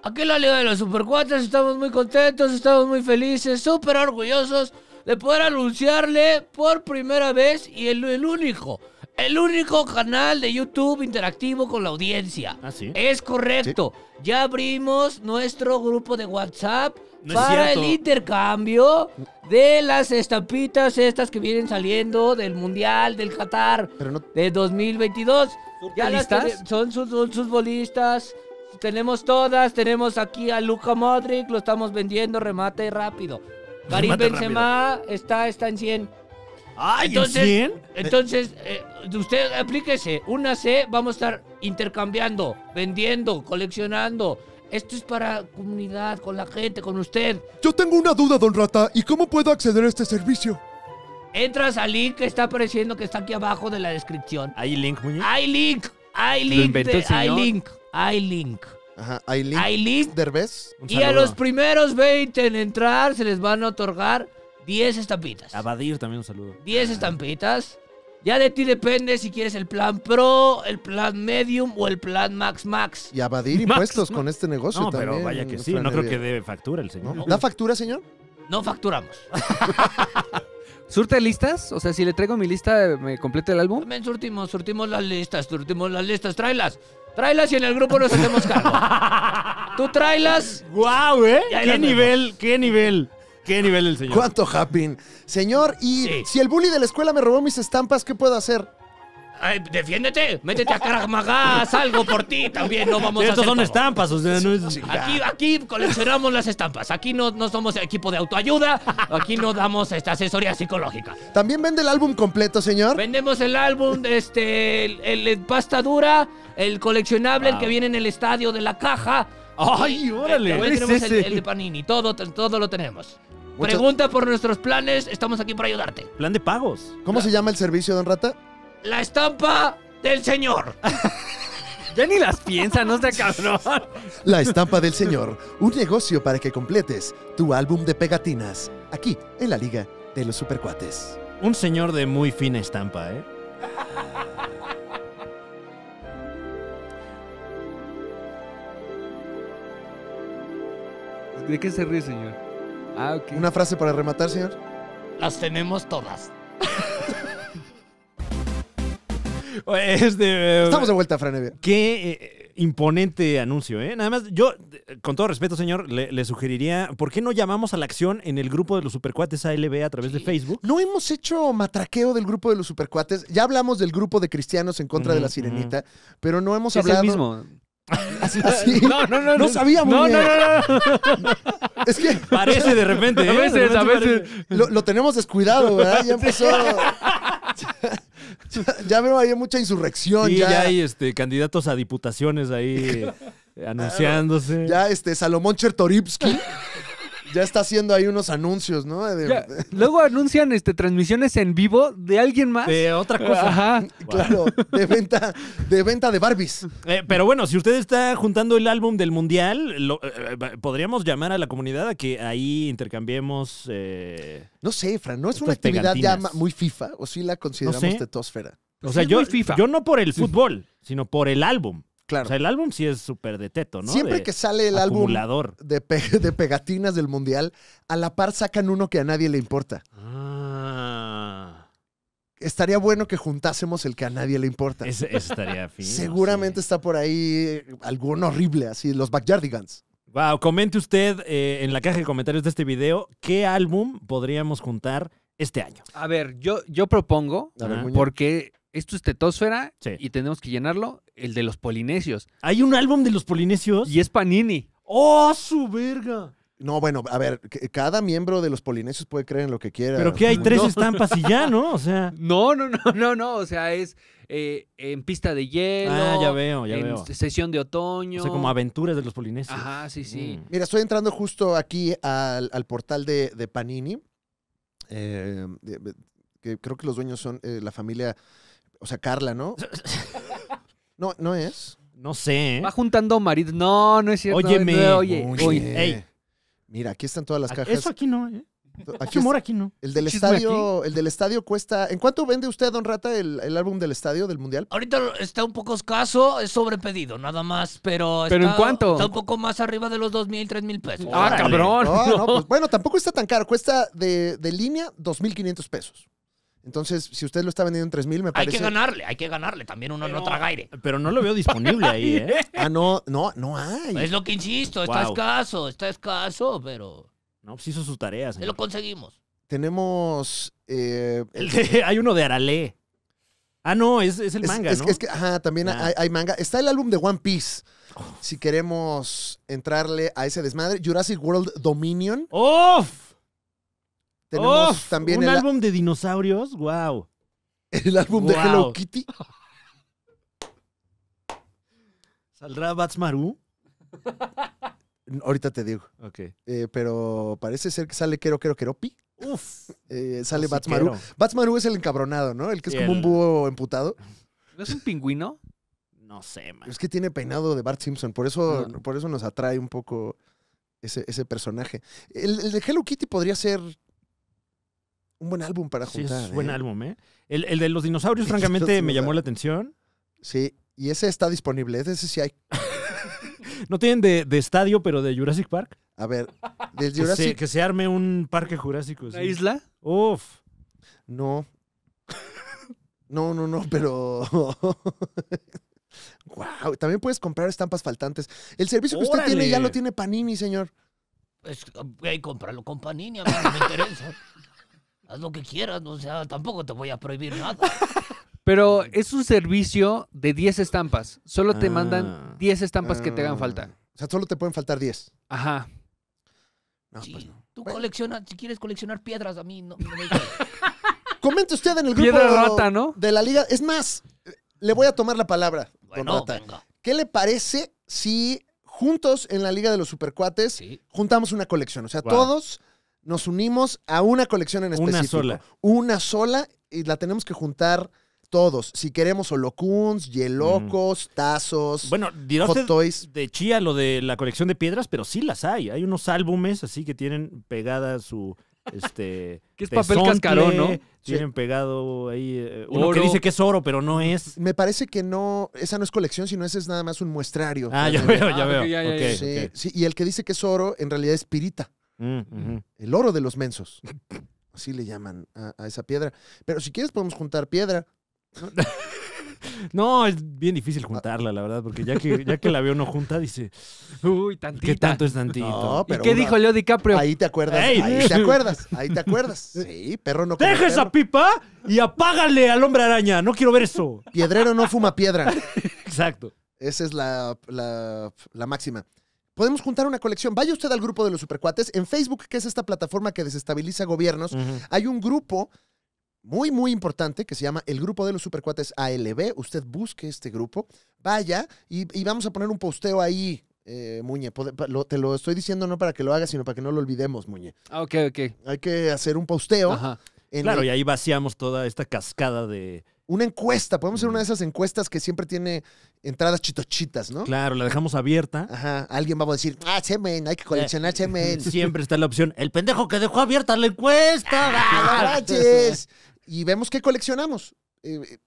Aquí la Liga de los Cuatro estamos muy contentos, estamos muy felices, súper orgullosos de poder anunciarle por primera vez y el, el único el único canal de YouTube interactivo con la audiencia. así ah, Es correcto. Ya abrimos nuestro grupo de WhatsApp para el intercambio de las estampitas estas que vienen saliendo del Mundial del Qatar de 2022. Ya son, sus, bolistas Tenemos todas. Tenemos aquí a Luca Modric. Lo estamos vendiendo remate rápido. Karim Benzema está, está en 100. Ah, entonces, ¿en 100? Entonces, eh, usted aplíquese. Una C, vamos a estar intercambiando, vendiendo, coleccionando. Esto es para comunidad, con la gente, con usted. Yo tengo una duda, don Rata. ¿Y cómo puedo acceder a este servicio? Entras al link que está apareciendo, que está aquí abajo de la descripción. ¿Hay link, muñeco? ¡Hay link! ¡Hay link! ¡Hay link! ¡Hay link! Ajá, y a los primeros 20 en entrar se les van a otorgar 10 estampitas. Abadir también un saludo. 10 estampitas. Ya de ti depende si quieres el plan pro, el plan medium o el plan max max. Y abadir impuestos con este negocio no, pero vaya que sí, no creo que debe factura el señor. ¿Da factura, señor? No facturamos. ¿Surte listas? O sea, si le traigo mi lista, ¿me complete el álbum? También surtimos, surtimos las listas, surtimos las listas, tráelas. Tráelas y en el grupo nos hacemos cargo. Tú tráelas. ¡Guau, wow, eh! ¿Qué nivel, ¿Qué nivel? ¿Qué nivel el señor? ¿Cuánto happy? Señor, y si el bully de la escuela me robó mis estampas, ¿qué puedo hacer? defiéndete, métete a Caramaga, algo por ti también, no vamos Estos son estampas, o sea, no es... Aquí, aquí coleccionamos las estampas, aquí no, no somos equipo de autoayuda, aquí no damos esta asesoría psicológica. ¿También vende el álbum completo, señor? Vendemos el álbum, este, el, pasta dura, el coleccionable, el que viene en el estadio de la caja. ¡Ay, órale! También tenemos el, de Panini, todo, todo lo tenemos. Pregunta por nuestros planes, estamos aquí para ayudarte. Plan de pagos. ¿Cómo se llama el servicio, don Rata? la estampa del señor. ya ni las piensas, no sé, cabrón. La estampa del señor, un negocio para que completes tu álbum de pegatinas, aquí en la Liga de los Supercuates. Un señor de muy fina estampa, ¿eh? ¿De qué se ríe, señor? Ah, ok. ¿Una frase para rematar, señor? Las tenemos todas. Este, Estamos de vuelta, Franevia. Qué eh, imponente anuncio, ¿eh? Nada más, yo, con todo respeto, señor, le, sugeriría, ¿por qué no llamamos a la acción en el grupo de los supercuates ALB a través de Facebook? No hemos hecho matraqueo del grupo de los supercuates. Ya hablamos del grupo de cristianos en contra de la sirenita, pero no hemos hablado. Es mismo. No, no, no. No sabíamos. no, No, no, no. Es que. Parece de repente. A ¿eh? veces, a veces. lo tenemos descuidado, ¿verdad? Ya empezó. ya veo ahí mucha insurrección. ya. hay este, candidatos a diputaciones ahí anunciándose. Ya este, Salomón Chertoripsky. ya está haciendo ahí unos anuncios, ¿no? Luego anuncian este, transmisiones en vivo de alguien más. De otra cosa. Ajá. Claro, de venta, de venta de Barbies. Eh, pero bueno, si usted está juntando el álbum del Mundial, eh, eh, podríamos llamar a la comunidad a que ahí intercambiemos. no sé, Fran, ¿no es una actividad ya muy FIFA? ¿O sí la consideramos no O sea, yo, yo no por el fútbol, sino por el álbum. Claro. O sea, el álbum sí es súper de teto, ¿no? Siempre que sale el álbum de, de, pegatinas del mundial, a la par sacan uno que a nadie le importa. Ah. Estaría bueno que juntásemos el que a nadie le importa. eso estaría fino, Seguramente está por ahí eh, alguno horrible, así, los Backyardigans. Wow, comente usted eh, en la caja de comentarios de este video qué álbum podríamos juntar este año. A ver, yo, yo propongo, porque esto es tetosfera sí. y tenemos que llenarlo el de los polinesios. ¿Hay un álbum de los polinesios? Y es Panini. ¡Oh, su verga! No, bueno, a ver, cada miembro de los polinesios puede creer en lo que quiera. Pero que hay tres estampas y ya, ¿no? O sea. No, no, no, no, no. O sea, es eh, en pista de hielo. Ah, ya veo, ya en veo. Sesión de otoño. O sea, como aventuras de los polinesios. Ajá, sí, sí. Mm. Mira, estoy entrando justo aquí al, portal de, Panini. Eh, que creo que los dueños son eh, la familia. O sea, Carla, ¿no? No, es. No sé. ¿eh? Va juntando maridos. No, no es cierto. oye, oye. Mira, aquí están todas las ah, cajas. Eso aquí no, ¿eh? Aquí aquí no. El del estadio, el del estadio cuesta. ¿En cuánto vende usted, Don Rata, el, álbum del estadio del Mundial? Ahorita está un poco escaso, es sobrepedido, nada más, pero. ¿Pero en cuánto? Está un poco más arriba de los dos mil, tres mil pesos. Ah, cabrón. Pues, bueno, tampoco está tan caro. Cuesta de, de línea dos mil quinientos pesos. Entonces, si usted lo está vendiendo en 3000, me parece. Hay que ganarle, hay que ganarle. También uno pero, no traga aire. Pero no lo veo disponible ahí, ¿eh? ah, no, no, no hay. Es lo que insisto, está escaso, está escaso, pero. No, pues hizo sus tareas. Señor. lo conseguimos. Tenemos. Eh, hay uno de Arale. Ah, no, es, el manga, es, ¿no? que, ajá, también hay, manga. Está el álbum de One Piece. Oh. Si queremos entrarle a ese desmadre, Jurassic World Dominion. ¡Uf! también un álbum de dinosaurios, wow. El álbum de Hello Kitty. ¿Saldrá Bats Maru? Ahorita te digo. Eh, pero parece ser que sale Quero Quero Queropi. Uf. Eh, sale Bats Maru. Bats Maru es el encabronado, ¿no? El que es como un búho emputado. ¿No es un pingüino? No sé, man. Es que tiene peinado de Bart Simpson, por eso, por eso nos atrae un poco ese, personaje. el, de Hello Kitty podría ser un buen álbum para juntar. Sí, es un buen ¿eh? álbum, ¿eh? El, de los dinosaurios, francamente, me llamó la atención. Sí, y ese está disponible. Ese sí hay. ¿No tienen de, estadio, pero de Jurassic Park? A ver, de Jurassic... que, se, arme un parque jurásico. ¿La isla? Uf. No. No, no, no, pero... wow, también puedes comprar estampas faltantes. El servicio que usted tiene ya lo tiene Panini, señor. Pues, a comprarlo con Panini, a ver me interesa haz lo que quieras, o sea, tampoco te voy a prohibir nada. Pero es un servicio de 10 estampas. Solo te ah. mandan 10 estampas que te hagan ah. falta. O sea, solo te pueden faltar 10. Ajá. No, Sí, pues Tú colecciona, si quieres coleccionar piedras, a mí no, no me Comente usted en el grupo Piedra ¿no? de la liga. Es más, le voy a tomar la palabra, con ¿Qué le parece si juntos en la Liga de los Supercuates juntamos una colección? O sea, todos nos unimos a una colección en específico. Una sola. Una sola y la tenemos que juntar todos. Si queremos holocuns, yelocos, mm. tazos, bueno, dirá de chía lo de la colección de piedras, pero sí las hay. Hay unos álbumes así que tienen pegada su este que es papel cascarón, ¿no? Tienen pegado ahí eh, uno que dice que es oro, pero no es. Me parece que no, esa no es colección, sino ese es nada más un muestrario. Ah, ya ah, veo, ya veo. y el que dice que es oro en realidad es pirita. Mm, mm. El oro de los mensos. Así le llaman a, esa piedra. Pero si quieres podemos juntar piedra. No, es bien difícil juntarla, la verdad, porque ya que, ya que la veo no junta, dice, uy, tantito. ¿Qué tanto es tantito? ¿Y qué dijo Leo DiCaprio? Ahí te acuerdas, ahí te acuerdas, ahí te acuerdas. Sí, perro no ¡Deja esa pipa y apágale al hombre araña! No quiero ver eso. Piedrero no fuma piedra. Exacto. Esa es la máxima podemos juntar una colección. Vaya usted al grupo de los supercuates. En Facebook, que es esta plataforma que desestabiliza gobiernos, hay un grupo muy, muy importante que se llama el Grupo de los Supercuates ALB. Usted busque este grupo, vaya y, vamos a poner un posteo ahí. Eh, Muñe, te lo estoy diciendo no para que lo hagas, sino para que no lo olvidemos, Muñe. Ah, ok, ok. Hay que hacer un posteo. Ajá. claro, y ahí vaciamos toda esta cascada de, una encuesta. Podemos hacer una de esas encuestas que siempre tiene entradas chitochitas, ¿no? Claro, la dejamos abierta. Ajá. Alguien va a decir, ah, semen, hay que coleccionar eh, semen. Siempre está la opción, el pendejo que dejó abierta la encuesta. ¡Ah, y vemos qué coleccionamos. Eh, eh,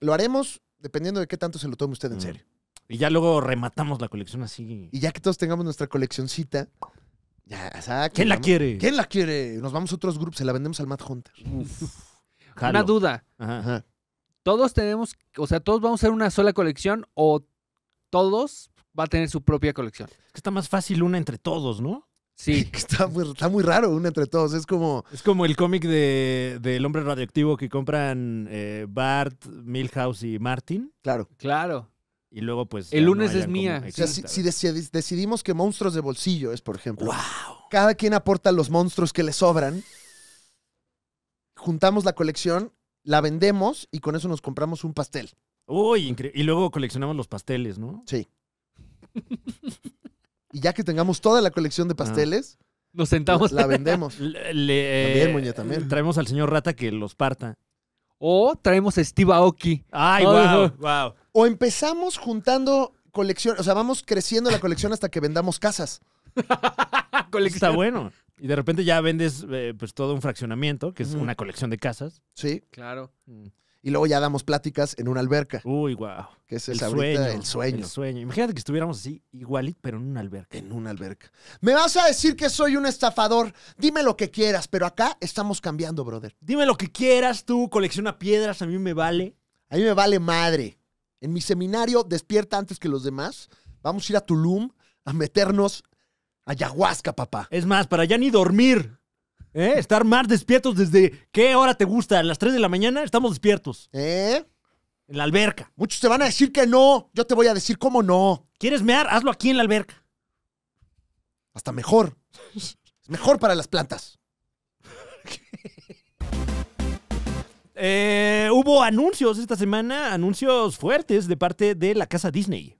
lo haremos dependiendo de qué tanto se lo tome usted en serio. Y ya luego rematamos la colección así. Y ya que todos tengamos nuestra coleccioncita, ya, ¿quién la quiere? ¿Quién la quiere? Nos vamos a otros grupos, se la vendemos al Mad Hunter. Una duda. Todos tenemos, o sea, todos vamos a hacer una sola colección o todos va a tener su propia colección. Es que está más fácil una entre todos, ¿no? Sí. está, muy, raro una entre todos. Es como. Es como el cómic de, del hombre radioactivo que compran eh, Bart, Milhouse y Martin. Claro. Claro. Y luego, pues. El lunes es mía. si, decidimos que monstruos de bolsillo es, por ejemplo. Cada quien aporta los monstruos que le sobran juntamos la colección, la vendemos y con eso nos compramos un pastel. Uy, increíble. Y luego coleccionamos los pasteles, ¿no? Sí. y ya que tengamos toda la colección de ah. pasteles, nos sentamos. La, vendemos. Le, también, Traemos al señor Rata que los parta. O traemos a Steve Aoki. Ay, O empezamos juntando colecciones. o sea, vamos creciendo la colección hasta que vendamos casas. Está bueno. Y de repente ya vendes eh, pues todo un fraccionamiento, que es una colección de casas. Sí. Claro. Mm. Y luego ya damos pláticas en una alberca, Uy, wow. que es el sueño. El sueño. Imagínate que estuviéramos así, igualito, pero en una alberca. En una alberca. Me vas a decir que soy un estafador. Dime lo que quieras, pero acá estamos cambiando, brother. Dime lo que quieras tú, colecciona piedras, a mí me vale. A mí me vale madre. En mi seminario, despierta antes que los demás. Vamos a ir a Tulum a meternos Ayahuasca, papá. Es más, para ya ni dormir. ¿eh? Estar más despiertos desde qué hora te gusta. A las 3 de la mañana estamos despiertos. ¿Eh? En la alberca. Muchos te van a decir que no. Yo te voy a decir cómo no. ¿Quieres mear? Hazlo aquí en la alberca. Hasta mejor. Es mejor para las plantas. Eh, hubo anuncios esta semana, anuncios fuertes de parte de la casa Disney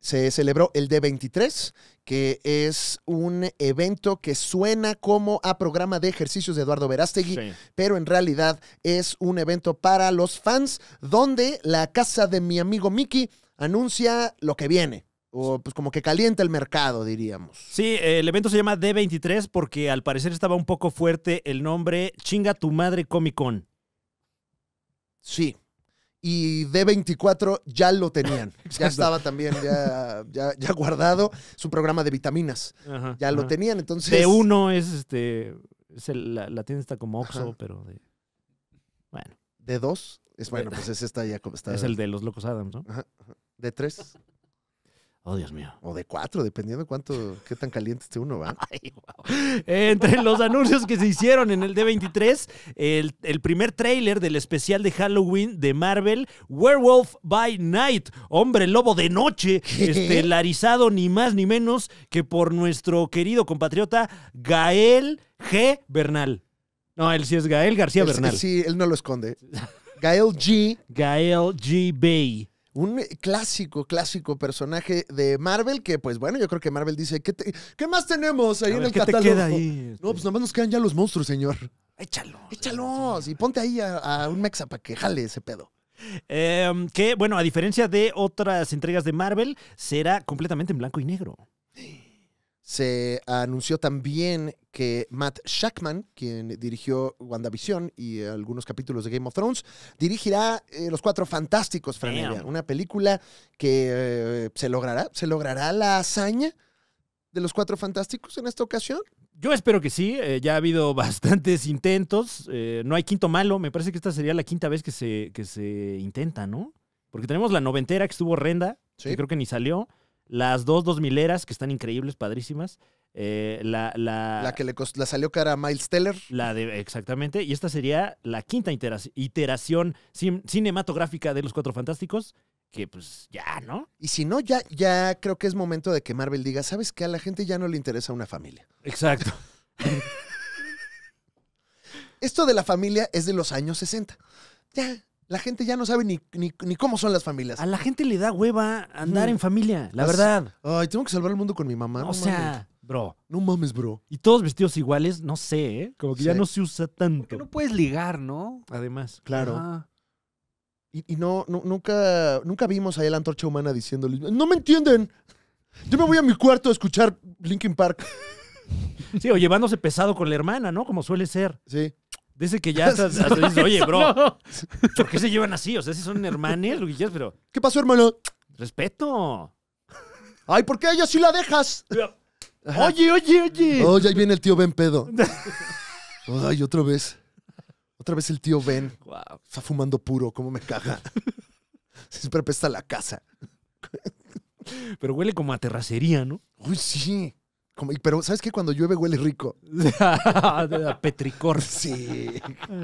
se celebró el D23, que es un evento que suena como a programa de ejercicios de Eduardo Verástegui, pero en realidad es un evento para los fans donde la casa de mi amigo Mickey anuncia lo que viene. O pues como que calienta el mercado, diríamos. Sí, el evento se llama D23 porque al parecer estaba un poco fuerte el nombre Chinga tu madre Comic Con. Sí, y D24 ya lo tenían. Ya estaba también ya, ya, ya, guardado su programa de vitaminas. ya lo tenían, entonces... D1 es este... la, tienda está como Oxxo, pero de... Bueno. D2 es bueno, pues es esta ya como está. Es el de los Locos Adams, ¿no? Ajá. D3. Oh, Dios mío. O de cuatro, dependiendo de cuánto, qué tan caliente este uno, ¿va? Entre los anuncios que se hicieron en el D23, el, primer tráiler del especial de Halloween de Marvel, Werewolf by Night, hombre lobo de noche, estelarizado ni más ni menos que por nuestro querido compatriota Gael G. Bernal. No, él sí es Gael García Bernal. Sí, él no lo esconde. Gael G. Gael G. Bay un eh, clásico, clásico personaje de Marvel que, pues bueno, yo creo que Marvel dice, ¿qué, ¿qué más tenemos ahí en el catálogo? No, pues nomás nos quedan ya los monstruos, señor. Échalo. Échalos y ponte ahí a, un mexa para que jale ese pedo. Em, que, bueno, a diferencia de otras entregas de Marvel, será completamente en blanco y negro. Sí. Se anunció también que Matt Shackman, quien dirigió WandaVision y algunos capítulos de Game of Thrones, dirigirá eh, Los Cuatro Fantásticos, Franelia. Una película que eh, se logrará, se logrará la hazaña de Los Cuatro Fantásticos en esta ocasión. Yo espero que sí, eh, ya ha habido bastantes intentos, no hay quinto malo, me parece que esta sería la quinta vez que se, se intenta, ¿no? Porque tenemos la noventera que estuvo horrenda, que creo que ni salió. Las dos dos mileras, que están increíbles, padrísimas. Eh, la, que le la salió cara a Miles Teller. La de, exactamente. Y esta sería la quinta iteración cinematográfica de Los Cuatro Fantásticos. Que pues ya, ¿no? Y si no, ya, ya creo que es momento de que Marvel diga, ¿sabes qué? A la gente ya no le interesa una familia. Exacto. Esto de la familia es de los años 60. Ya, la gente ya no sabe ni, cómo son las familias. A la gente le da hueva andar en familia, la verdad. Ay, tengo que salvar el mundo con mi mamá. no o sea, bro. No mames, bro. Y todos vestidos iguales, no sé, ¿eh? Como que ya no se usa tanto. no puedes ligar, ¿no? Además. Claro. Y, no, nunca, nunca vimos ahí a la antorcha humana diciéndole, no me entienden. Yo me voy a mi cuarto a escuchar Linkin Park. Sí, o llevándose pesado con la hermana, ¿no? Como suele ser. Sí. Dice que ya oye, bro, ¿por qué se llevan así? O sea, si son hermanes, lo que quieras, pero. ¿Qué pasó, hermano? Respeto. Ay, ¿por qué ella sí la dejas? Oye, oye, oye. Oye, ahí viene el tío Ben pedo. Ay, otra vez. Otra vez el tío Ben. Está fumando puro, cómo me caga. Siempre apesta la casa. Pero huele como a terracería, ¿no? Uy, sí pero, ¿sabes qué? Cuando llueve huele rico. Petricor. Sí.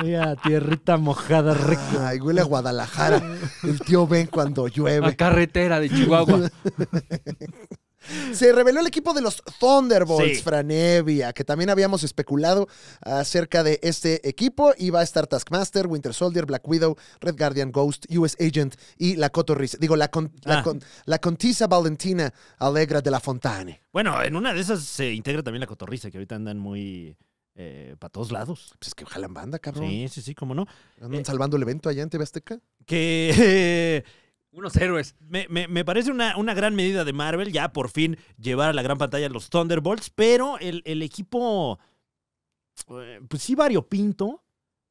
Ay, tierrita mojada rico. Ay, huele a Guadalajara. El tío ven cuando llueve. La carretera de Chihuahua. Se reveló el equipo de los Thunderbolts, Franevia, que también habíamos especulado acerca de este equipo. Y va a estar Taskmaster, Winter Soldier, Black Widow, Red Guardian, Ghost, US Agent y la cotorriza. Digo, ah. la, Contisa Valentina Alegra de la Fontane. Bueno, en una de esas se integra también la Cotorriza, que ahorita andan muy... Eh, para todos lados. Pues es que jalan banda, cabrón. Sí, sí, sí, cómo no. ¿Andan eh, salvando el evento allá en TV Que Unos héroes. Me, parece una, gran medida de Marvel ya por fin llevar a la gran pantalla los Thunderbolts, pero el, equipo, eh, pues sí variopinto,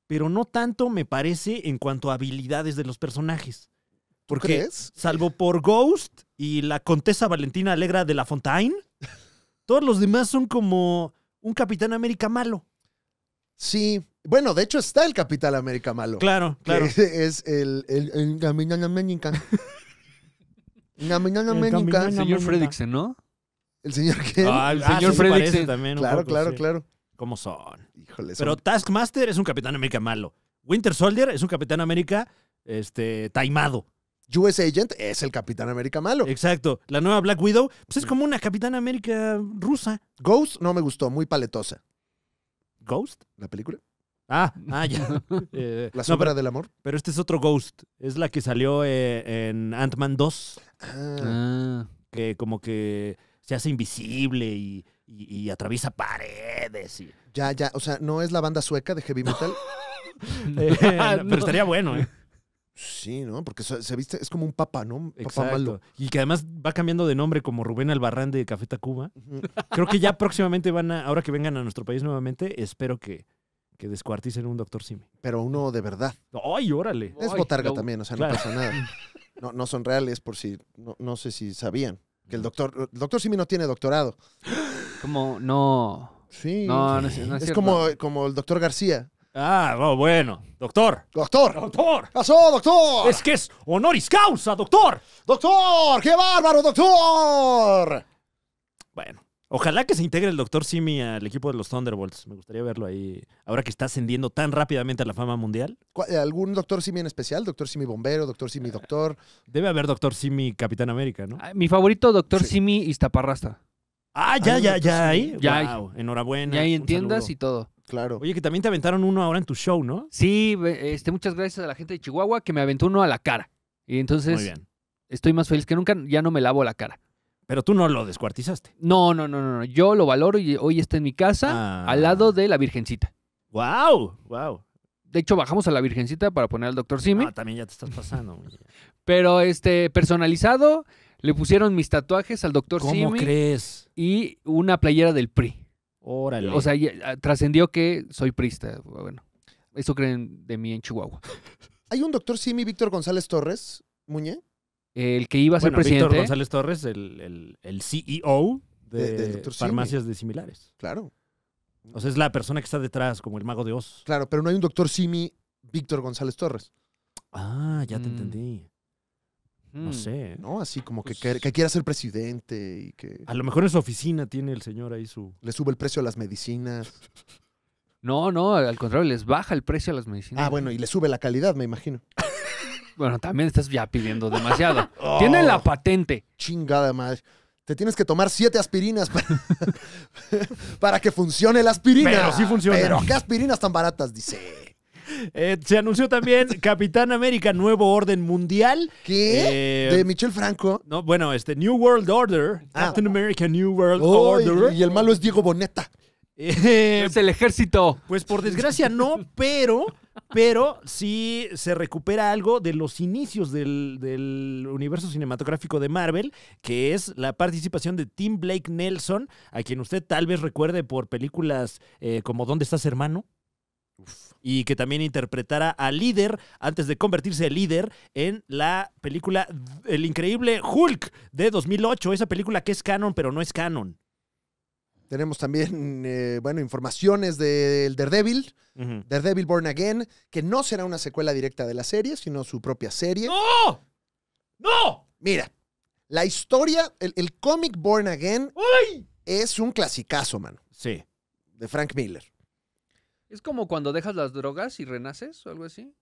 pero no tanto me parece en cuanto a habilidades de los personajes. Porque, qué? salvo por Ghost y la Contesa Valentina Alegra de la Fontaine, todos los demás son como un Capitán América malo. Sí, bueno, de hecho está el Capitán América malo. Claro, claro. es el, el, el Caminana América. El señor Fredriksen, ¿no? El señor que. Ah, el señor ah, también claro, claro, claro. ¿Cómo son? Híjole. Pero Taskmaster es un Capitán América malo. Winter Soldier es un Capitán América este, taimado. US Agent es el Capitán América malo. Exacto. La nueva Black Widow pues es como una Capitán América rusa. Ghost no me gustó, muy paletosa. ¿Ghost? ¿La película? Ah, ah, ya. Eh, ¿La sombra del amor? Pero este es otro Ghost. Es la que salió eh, en Ant-Man 2. Ah. ah. Que como que se hace invisible y, atraviesa paredes. Y... Ya, ya. O sea, ¿no es la banda sueca de heavy metal? Eh, pero estaría bueno, ¿eh? Sí, ¿no? Porque se, viste, es como un papa, ¿no? Papa malo. Y que además va cambiando de nombre como Rubén Albarrán de Café Tacuba. Creo que ya próximamente van a, ahora que vengan a nuestro país nuevamente, espero que, que descuarticen un doctor Simi. Pero uno de verdad. ¡Ay, órale! Es botarga también, o sea, no pasa nada. No, son reales por si, no, sé si sabían. Que el doctor, el doctor Simi no tiene doctorado. Como, no. Sí. No, no es, es, como, como el doctor García. Ah, bueno. Doctor. Doctor. Doctor. Pasó, doctor. Es que es honoris causa, doctor. Doctor. Qué bárbaro, doctor. Bueno. Ojalá que se integre el doctor Simi al equipo de los Thunderbolts. Me gustaría verlo ahí. Ahora que está ascendiendo tan rápidamente a la fama mundial. ¿Algún doctor Simi en especial? ¿Doctor Simi bombero? ¿Doctor Simi ah, doctor? Debe haber doctor Simi Capitán América, ¿no? Ah, mi favorito, doctor Simi Iztaparrasta. Ah, ya, ya, ya ahí. Ya Enhorabuena. Y ahí entiendas y todo. Claro. Oye, que también te aventaron uno ahora en tu show, ¿no? Sí, este, muchas gracias a la gente de Chihuahua que me aventó uno a la cara. Y entonces estoy más feliz que nunca, ya no me lavo la cara. Pero tú no lo descuartizaste. No, no, no, no. Yo lo valoro y hoy está en mi casa al lado ah. de la Virgencita. ¡Wow! ¡Wow! De hecho, bajamos a la Virgencita para poner al doctor Simi. Ah, también ya te estás pasando. Pero este, personalizado, le pusieron mis tatuajes al doctor ¿Cómo crees? y una playera del PRI. Órale. O sea, ah, trascendió que soy prista. Bueno, eso creen de mí en Chihuahua. Hay un doctor Simi Víctor González Torres, Muñe, el que iba a ser presidente. Víctor González Torres, el, CEO de, farmacias de similares. Claro. O sea, es la persona que está detrás, como el mago de Oz. Claro, pero no hay un doctor Simi Víctor González Torres. Ah, ya te mm. entendí. No mm. sé. No, así como que, pues que, quiera ser presidente y que. A lo mejor en su oficina tiene el señor ahí su. Le sube el precio a las medicinas. No, no, al contrario, les baja el precio a las medicinas. Ah, bueno, y le sube la calidad, me imagino. Bueno, también estás ya pidiendo demasiado. Oh. Tiene la patente. Chingada madre. Te tienes que tomar siete aspirinas para, que funcione la aspirina. Pero sí funciona. Pero qué aspirinas tan baratas, dice. Eh, se anunció también Capitán América Nuevo Orden Mundial. ¿Qué? Eh, ¿De Michel Franco? No, bueno, este New World Order. Ah. Capitán Captain America New World Order. Y, el malo es Diego Boneta. Eh, es el ejército. Pues por desgracia no, pero pero sí se recupera algo de los inicios del, universo cinematográfico de Marvel, que es la participación de Tim Blake Nelson, a quien usted tal vez recuerde por películas eh, como ¿Dónde estás, hermano? Y que también interpretara a líder antes de convertirse en líder en la película El Increíble Hulk de 2008, esa película que es canon pero no es canon. Tenemos también, eh, bueno, informaciones del de Daredevil, Devil, Daredevil Born Again, que no será una secuela directa de la serie, sino su propia serie. ¡No! ¡No! Mira, la historia, el, cómic Born Again es un clasicazo, mano. Sí. De Frank Miller. Es como cuando dejas las drogas y renaces o algo así.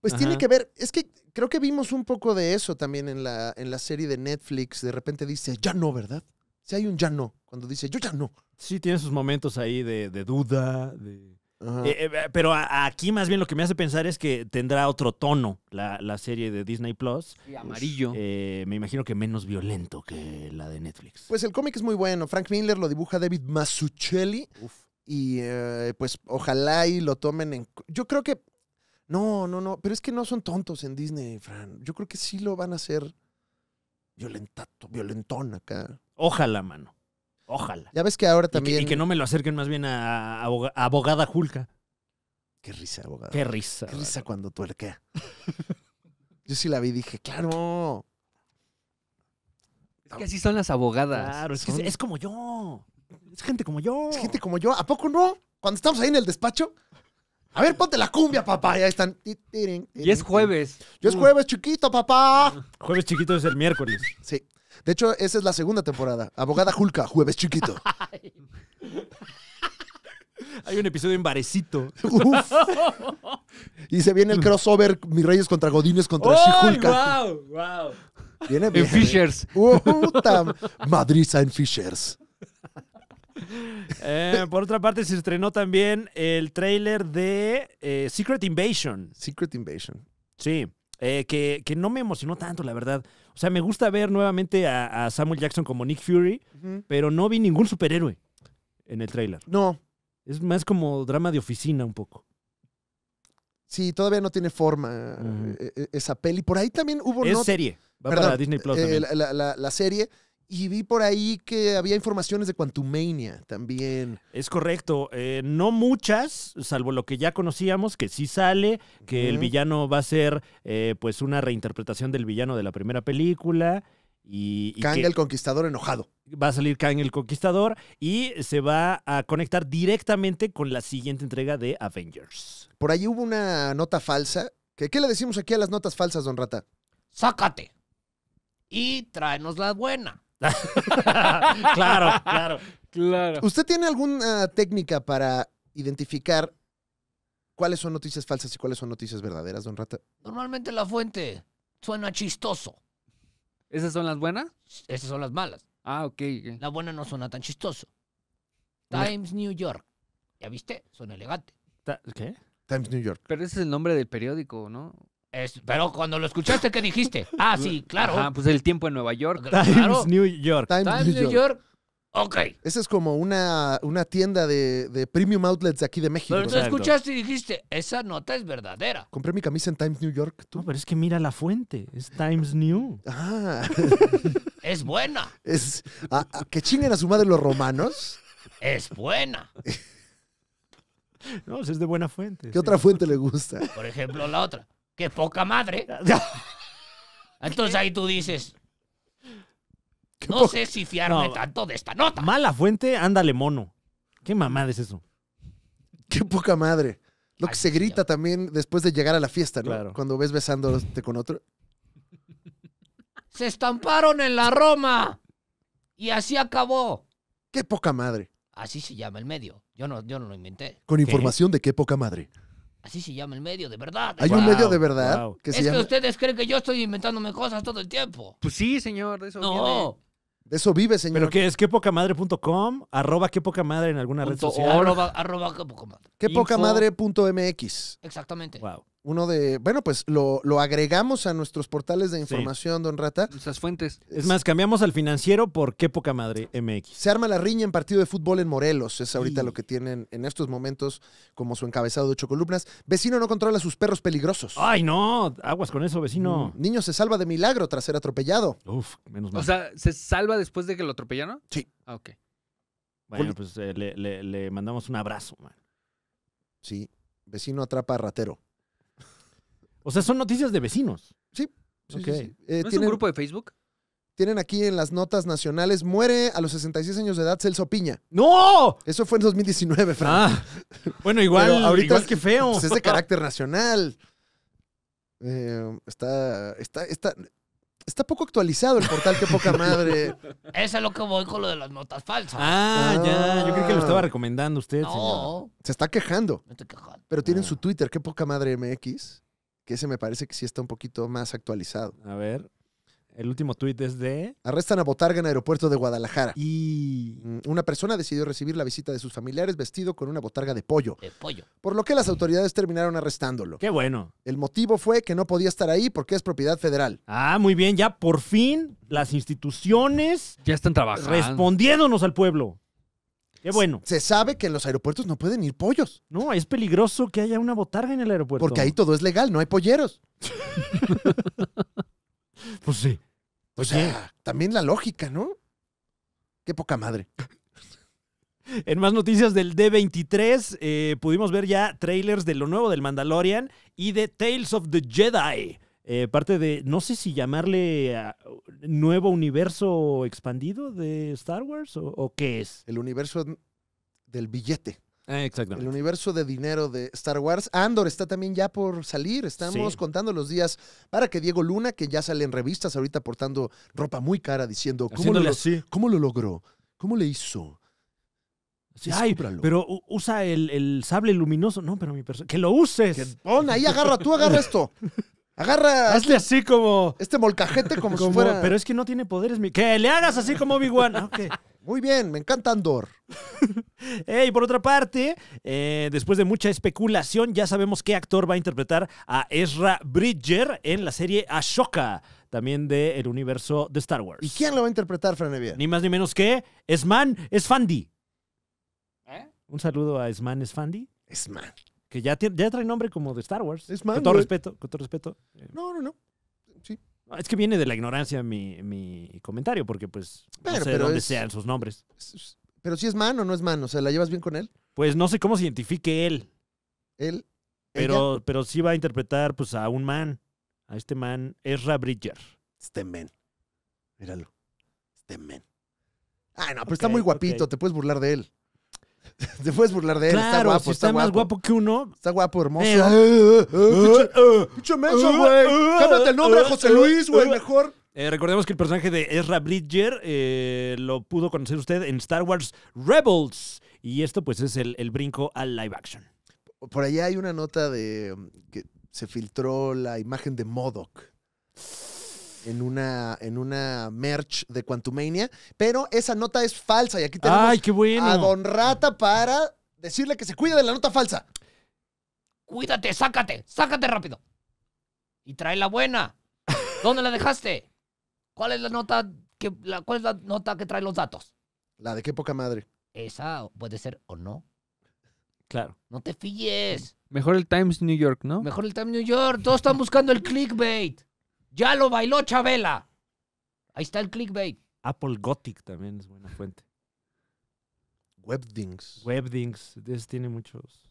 Pues tiene que ver, es que creo que vimos un poco de eso también en la, en la serie de Netflix. De repente dice, ya no, ¿verdad? Si hay un ya no, cuando dice, yo ya no sí tiene sus momentos ahí de, duda, de... Eh, eh, pero aquí más bien lo que me hace pensar es que tendrá otro tono la, serie de Disney Plus. Y pues, amarillo. Eh, me imagino que menos violento que la de Netflix. Pues el cómic es muy bueno. Frank Miller lo dibuja David Mazzucchelli. Y pues ojalá y lo tomen en. Yo creo que. No, no, no. Pero es que no son tontos en Disney, Fran. Yo creo que sí lo van a hacer violentato, violentón acá. Ojalá, mano. Ojalá. Ya ves que ahora también. Y que, no me lo acerquen más bien a, abogada Julca. Qué risa, abogada. Qué risa. Qué risa cuando tuerquea. Yo sí la vi y dije, claro. Es que así son las abogadas. Claro, es, es, como yo. Es gente como yo. Es gente como yo. ¿A poco no? Cuando estamos ahí en el despacho. A ver, ponte la cumbia, papá. Ya están. Y es jueves. Yo es mm. jueves chiquito, papá. Jueves chiquito es el miércoles. Sí. De hecho, esa es la segunda temporada. Abogada Julka, jueves chiquito. Hay un episodio en Varecito. Y se viene el crossover Mis Reyes contra Godines contra Shihulka. wow! wow. Viene En Fishers. Madriza en Fishers. Eh, por otra parte, se estrenó también el trailer de eh, Secret Invasion. Secret Invasion. Sí. Eh, que, no me emocionó tanto, la verdad. O sea, me gusta ver nuevamente a, Samuel Jackson como Nick Fury, pero no vi ningún superhéroe en el tráiler. No. Es más como drama de oficina un poco. Sí, todavía no tiene forma eh, eh, esa peli. Por ahí también hubo... Es serie. Va para Disney Plus. la, la, serie y vi por ahí que había informaciones de Quantumania también. Es correcto. Eh, no muchas, salvo lo que ya conocíamos, que sí sale, que el villano va a ser eh, pues una reinterpretación del villano de la primera película. Y, Kang el Conquistador enojado. Va a salir Kang el Conquistador y se va a conectar directamente con la siguiente entrega de Avengers. Por ahí hubo una nota falsa. ¿Qué, qué le decimos aquí a las notas falsas, don Rata? Sácate. Y tráenos la buena. claro, claro, claro. ¿Usted tiene alguna técnica para identificar cuáles son noticias falsas y cuáles son noticias verdaderas, don Rata? Normalmente la fuente suena chistoso. ¿Esas son las buenas? Esas son las malas. Ah, ok. La buena no suena tan chistoso. Times New York. ¿Ya viste? Suena elegante. ¿Qué? Times New York. Pero ese es el nombre del periódico, ¿no? pero cuando lo escuchaste, ¿qué dijiste? Ah, sí, claro. Ah, pues el tiempo en Nueva York. Times New York. Times, New, York. Ok. Esa es como una, tienda de, premium outlets de aquí de México. Pero tú escuchaste y dijiste, esa nota es verdadera. Compré mi camisa en Times New York. ¿tú? No, pero es que mira la fuente. Es Times New. Ah. es buena. Es, a, que chinguen a su madre los romanos. es buena. No, es de buena fuente. ¿Qué otra fuente le gusta? Por ejemplo, la otra qué poca madre. Entonces ahí tú dices, no sé si fiarme tanto de esta nota. Mala fuente, ándale mono. ¿Qué mamada es eso? Qué poca madre. Lo que se grita también después de llegar a la fiesta, ¿no? Cuando ves besándote con otro. Se estamparon en la Roma. Y así acabó. Qué poca madre. Así se llama el medio. Yo no, yo no lo inventé. Con información de qué poca madre. Así se llama el medio de verdad. Hay un medio de verdad que se es que ustedes creen que yo estoy inventándome cosas todo el tiempo. Pues sí, señor, de eso no. De eso vive, señor. Pero que es quepocamadre.com, arroba quepocamadre en alguna red social. Arroba, quepocamadre. Quepocamadre.mx. Exactamente. Wow uno de. Bueno, pues lo, agregamos a nuestros portales de información, don Rata. Esas fuentes. Es más, cambiamos al financiero por qué poca madre MX. Se arma la riña en partido de fútbol en Morelos. Es ahorita lo que tienen en estos momentos como su encabezado de ocho columnas. Vecino no controla sus perros peligrosos. Ay, no. Aguas con eso, vecino. Mm, niño se salva de milagro tras ser atropellado. Uf, menos mal. O sea, ¿se salva después de que lo atropellaron? Sí. Ah, ok. Bueno, pues eh, le, le mandamos un abrazo, man. Sí. Vecino atrapa a ratero. O sea, son noticias de vecinos. Sí. Eh, un grupo de Facebook? Tienen aquí en las notas nacionales, muere a los 66 años de edad Celso Piña. ¡No! Eso fue en 2019, Fran. Ah, bueno, igual, ahorita igual que feo. Pues, es de carácter nacional. Eh, está, está, está, está poco actualizado el portal, qué poca madre. Eso es lo que voy con lo de las notas falsas. Ah, ya. Ah. Yo creo que lo estaba recomendando usted, Señor. Se está quejando. Me estoy quejando. Pero tienen ah. su Twitter, qué poca madre MX que ese me parece que sí está un poquito más actualizado. A ver. El último tuit es de... Arrestan a Botarga en aeropuerto de Guadalajara. Y... Mm, una persona decidió recibir la visita de sus familiares vestido con una botarga de pollo. De pollo. Por lo que las autoridades terminaron arrestándolo. Qué bueno. El motivo fue que no podía estar ahí porque es propiedad federal. Ah, muy bien. Ya por fin las instituciones... Ya están trabajando. Respondiéndonos al pueblo bueno. Se sabe que en los aeropuertos no pueden ir pollos. No, es peligroso que haya una botarga en el aeropuerto. Porque ahí todo es legal, no hay polleros. pues sí. O sea, también la lógica, ¿no? Qué poca madre. En más noticias del D23, eh, pudimos ver ya trailers de lo nuevo del Mandalorian y de Tales of the Jedi. Eh, parte de, no sé si llamarle ah, nuevo universo expandido de Star Wars o, qué es. El universo del billete. Eh, exactamente. El universo de dinero de Star Wars. Andor está también ya por salir. Estamos contando los días para que Diego Luna, que ya sale en revistas ahorita portando ropa muy cara, diciendo cómo, lo, ¿cómo lo logró, cómo le hizo. Sí, Ay, pero usa el, sable luminoso. No, pero mi persona. Que lo uses. pon ahí, agarra tú, agarra esto. Agarra. Hazle así como. Este molcajete como, si fuera. Pero es que no tiene poderes. Mi... Que le hagas así como Obi-Wan. Ah, okay. Muy bien, me encanta Andor. y por otra parte, eh, después de mucha especulación, ya sabemos qué actor va a interpretar a Ezra Bridger en la serie Ashoka, también del universo de Star Wars. ¿Y quién lo va a interpretar, Franevia? Ni más ni menos que Esman Esfandi. ¿Eh? Un saludo a Esman Esfandi. Esman. Que ya, ya trae nombre como de Star Wars. Con todo respeto, con todo respeto. Eh. No, no, no. Sí. Es que viene de la ignorancia mi, comentario, porque pues pero, no sé dónde sean sus nombres. pero si es man o no es man, o sea, ¿la llevas bien con él? Pues no sé cómo se identifique él. Él. Pero, pero sí va a interpretar pues a un man. A este man, Ezra Bridger. Este man. Míralo. Este man. Ah, no, pero está muy guapito, te puedes burlar de él. Te puedes burlar de él. está guapo, está, más guapo que uno. Está guapo, hermoso. Eh, eh, eh, pinche menso, güey. Cámbiate el nombre José Luis, güey, mejor. recordemos que el personaje de Ezra Bridger lo pudo conocer usted en Star Wars Rebels. Y esto, pues, es el, brinco al live action. Por allá hay una nota de que se filtró la imagen de Modoc en una, en una merch de Quantumania, pero esa nota es falsa y aquí tenemos a Don Rata para decirle que se cuide de la nota falsa. Cuídate, sácate, sácate rápido. Y trae la buena. ¿Dónde la dejaste? ¿Cuál es la nota que la, cuál es la nota que trae los datos? La de qué poca madre. Esa puede ser o no. Claro. No te fíes. Mejor el Times New York, ¿no? Mejor el Times New York. Todos están buscando el clickbait. Ya lo bailó Chabela. Ahí está el clickbait. Apple Gothic también es buena fuente. Webdings. Webdings. tiene muchos.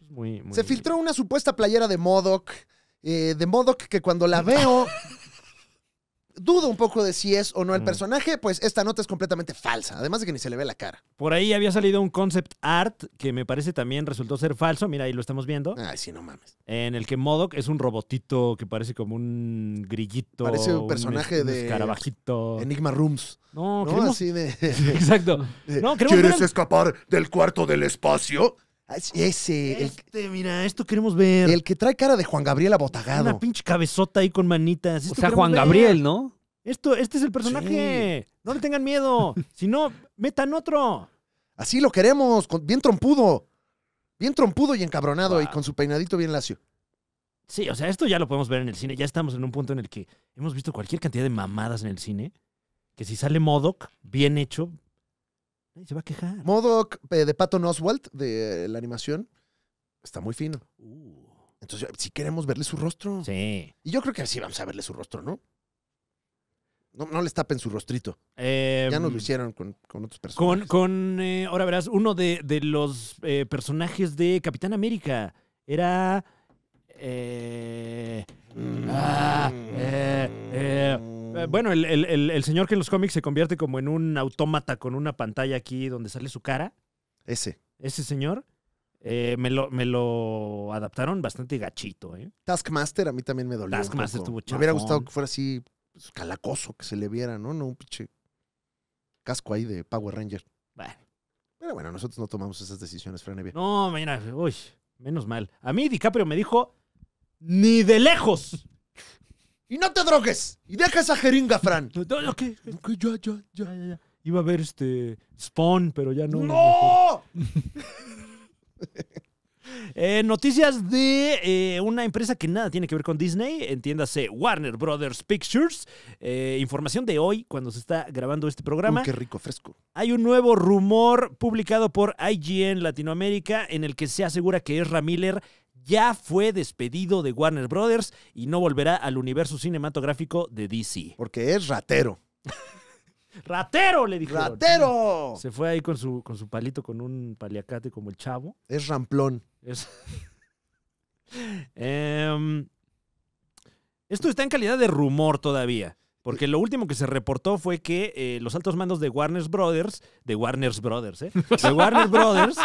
Es muy, Se filtró una supuesta playera de Modoc. Eh, de Modoc que cuando la veo dudo un poco de si es o no el mm. personaje, pues esta nota es completamente falsa, además de que ni se le ve la cara. Por ahí había salido un concept art que me parece también resultó ser falso, mira, ahí lo estamos viendo. Ay, sí, no mames. En el que Modoc es un robotito que parece como un grillito. Parece un personaje de... escarabajito Enigma Rooms. No, ¿no? de... Exacto. ¿Quieres escapar del cuarto del espacio? Ese. Este, mira, esto queremos ver. El que trae cara de Juan Gabriel abotagado. Una pinche cabezota ahí con manitas. o sea, Juan Gabriel, ¿no? Esto, este es el personaje. No le tengan miedo. si no, metan otro. Así lo queremos, bien trompudo. Bien trompudo y encabronado y con su peinadito bien lacio. Sí, o sea, esto ya lo podemos ver en el cine. Ya estamos en un punto en el que hemos visto cualquier cantidad de mamadas en el cine. Que si sale Modoc, bien hecho, se va a quejar. Modoc eh, de Patton Oswalt, de la animación, está muy fino. Uh. Entonces, si queremos verle su rostro. Sí. Y yo creo que así vamos a verle su rostro, ¿no? No, no les tapen su rostrito. Em, ya nos lo hicieron con, otros personajes. Con, eh, ahora verás, uno de, los eh, personajes de Capitán América era... Mm. Ah, eh, bueno, el, el, señor que en los cómics se convierte como en un autómata con una pantalla aquí donde sale su cara. Ese. Ese señor. Eh, me, lo, me lo adaptaron bastante gachito. ¿eh? Taskmaster a mí también me dolió. Taskmaster Me hubiera gustado que fuera así pues, calacoso, que se le viera, ¿no? No un pinche casco ahí de Power Ranger. Bueno. Pero bueno, nosotros no tomamos esas decisiones, Franevia. No, mira, uy, menos mal. A mí DiCaprio me dijo, ni de lejos y no te drogues. Y deja esa jeringa, Fran. Ya, ya, ya, Iba a ver este Spawn, pero ya no. ¡No! Eh, noticias de eh, una empresa que nada tiene que ver con Disney, entiéndase Warner Brothers Pictures. Eh, información de hoy, cuando se está grabando este programa. ¡Qué rico, fresco! Hay un nuevo rumor publicado por IGN Latinoamérica en el que se asegura que Ezra Miller ya fue despedido de Warner Brothers y no volverá al universo cinematográfico de DC. Porque es ratero. ¡Ratero! Le dijo, ¡Ratero! Se fue ahí con su, con su palito, con un paliacate como el chavo. Es ramplón. Em, esto está en calidad de rumor todavía. Porque lo último que se reportó fue que eh, los altos mandos de Warner Brothers, de Warner Brothers, ¿eh? De Warner Brothers,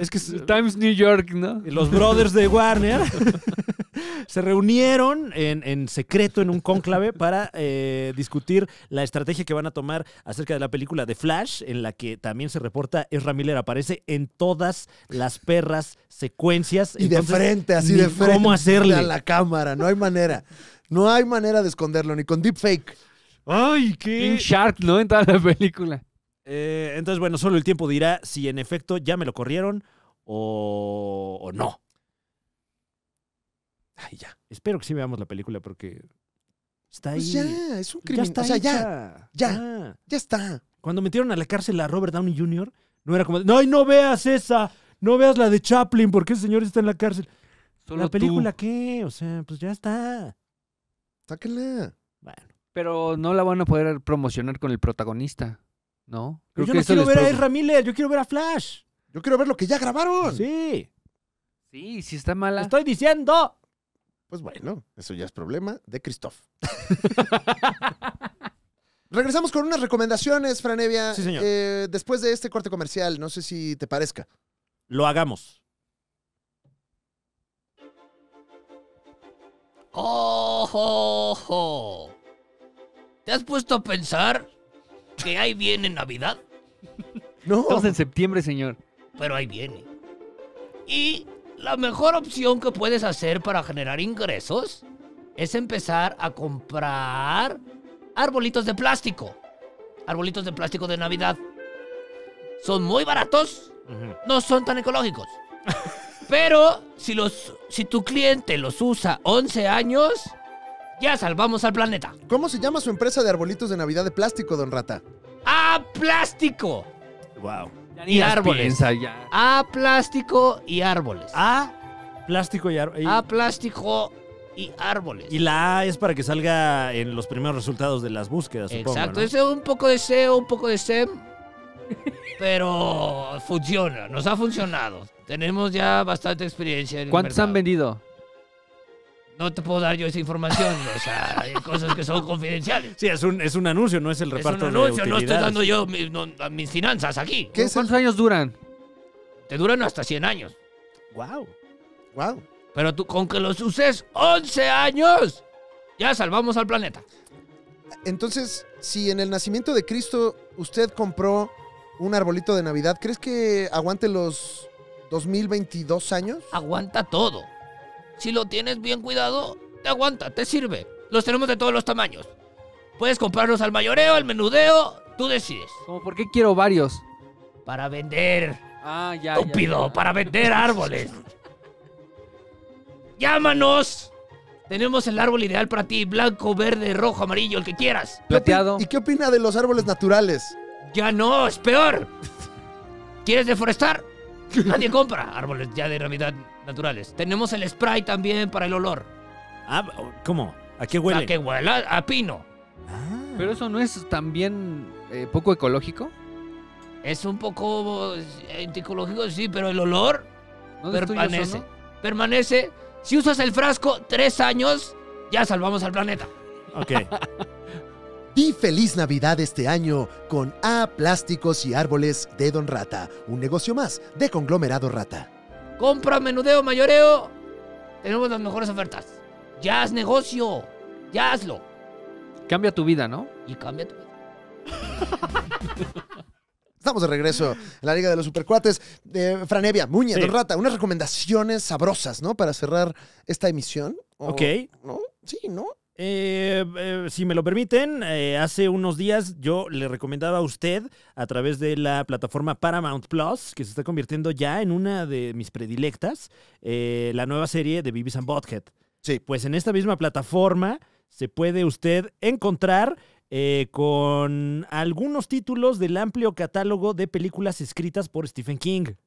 es que eh, Times New York, ¿no? Los brothers de Warner se reunieron en, secreto en un cónclave para eh, discutir la estrategia que van a tomar acerca de la película de Flash, en la que también se reporta Ezra Miller aparece en todas las perras secuencias. Y de frente, así de frente. ¿Cómo hacerle? A la cámara, no hay manera. No hay manera de esconderlo, ni con deepfake. Ay, qué. King Shark, ¿no? En toda la película. Eh, entonces, bueno, solo el tiempo dirá si en efecto ya me lo corrieron o, no. Ay, ya. Espero que sí veamos la película porque está pues ahí. ya, es un crimen. Ya está o ya. Ya. Ah. Ya está. Cuando metieron a la cárcel a Robert Downey Jr., no era como, no, no veas esa, no veas la de Chaplin, porque ese señor está en la cárcel. ¿La película qué? O sea, pues ya está. Sáquenla. Bueno. Pero no la van a poder promocionar con el protagonista. ¿no? yo no quiero ver a Ezra Miller, yo quiero ver a Flash. Yo quiero ver lo que ya grabaron. Sí. Sí, sí está mala. Estoy diciendo. Pues bueno, eso ya es problema de Christoph. Regresamos con unas recomendaciones, Franevia. Sí, señor. Eh, después de este corte comercial, no sé si te parezca. Lo hagamos. ¡Oh! oh, oh. ¿Te has puesto a pensar que ahí viene Navidad. No. Estamos en septiembre, señor. Pero ahí viene. Y la mejor opción que puedes hacer para generar ingresos es empezar a comprar arbolitos de plástico. Arbolitos de plástico de Navidad. Son muy baratos, no son tan ecológicos. Pero si, los, si tu cliente los usa 11 años, ya salvamos al planeta. ¿Cómo se llama su empresa de arbolitos de Navidad de plástico, don Rata? ¡A plástico! Wow. Y árboles. A plástico y árboles. A plástico y árboles. A plástico y árboles. Y la A es para que salga en los primeros resultados de las búsquedas, Exacto. supongo. es un poco de SEO, un poco de SEM, pero funciona, nos ha funcionado. Tenemos ya bastante experiencia. En ¿Cuántos han vendido? no te puedo dar yo esa información. o sea, hay cosas que son confidenciales. Sí, es un, anuncio, no es el reparto. de Es un anuncio, no estoy dando yo mis, finanzas aquí. ¿Cuántos años duran? Te duran hasta 100 años. Wow. Wow. Pero tú, con que los uses 11 años, ya salvamos al planeta. Entonces, si en el nacimiento de Cristo usted compró un arbolito de Navidad, ¿crees que aguante los 2022 años? Aguanta todo. Si lo tienes bien cuidado, te aguanta, te sirve. Los tenemos de todos los tamaños. Puedes comprarlos al mayoreo, al menudeo, tú decides. ¿Cómo por qué quiero varios? Para vender. Ah, ya. Estúpido, para vender árboles. ¡Llámanos! Tenemos el árbol ideal para ti, blanco, verde, rojo, amarillo, el que quieras. Plateado. ¿Y qué opina de los árboles naturales? Ya no, es peor. ¿Quieres deforestar? Nadie compra árboles ya de Navidad naturales. Tenemos el spray también para el olor. Ah, ¿cómo? ¿A qué huele? A que huela a pino. Ah. Pero eso no es también eh, poco ecológico. Es un poco ecológico, eh, sí, pero el olor permanece. Permanece. Si usas el frasco tres años, ya salvamos al planeta. Ok. Y feliz Navidad este año con A Plásticos y Árboles de Don Rata, un negocio más de Conglomerado Rata. Compra, menudeo, mayoreo. Tenemos las mejores ofertas. Ya haz negocio. Ya hazlo. Cambia tu vida, ¿no? Y cambia tu vida. Estamos de regreso en la Liga de los Supercuates. de Franevia, Muña, Don Rata, unas recomendaciones sabrosas, ¿no? Para cerrar esta emisión. ok. ¿No? Sí, ¿no? Eh, eh, si me lo permiten, eh, hace unos días yo le recomendaba a usted a través de la plataforma Paramount Plus, que se está convirtiendo ya en una de mis predilectas, eh, la nueva serie de Beavis and Bothead. Sí. Pues en esta misma plataforma se puede usted encontrar con algunos títulos del amplio catálogo de películas escritas por Stephen King.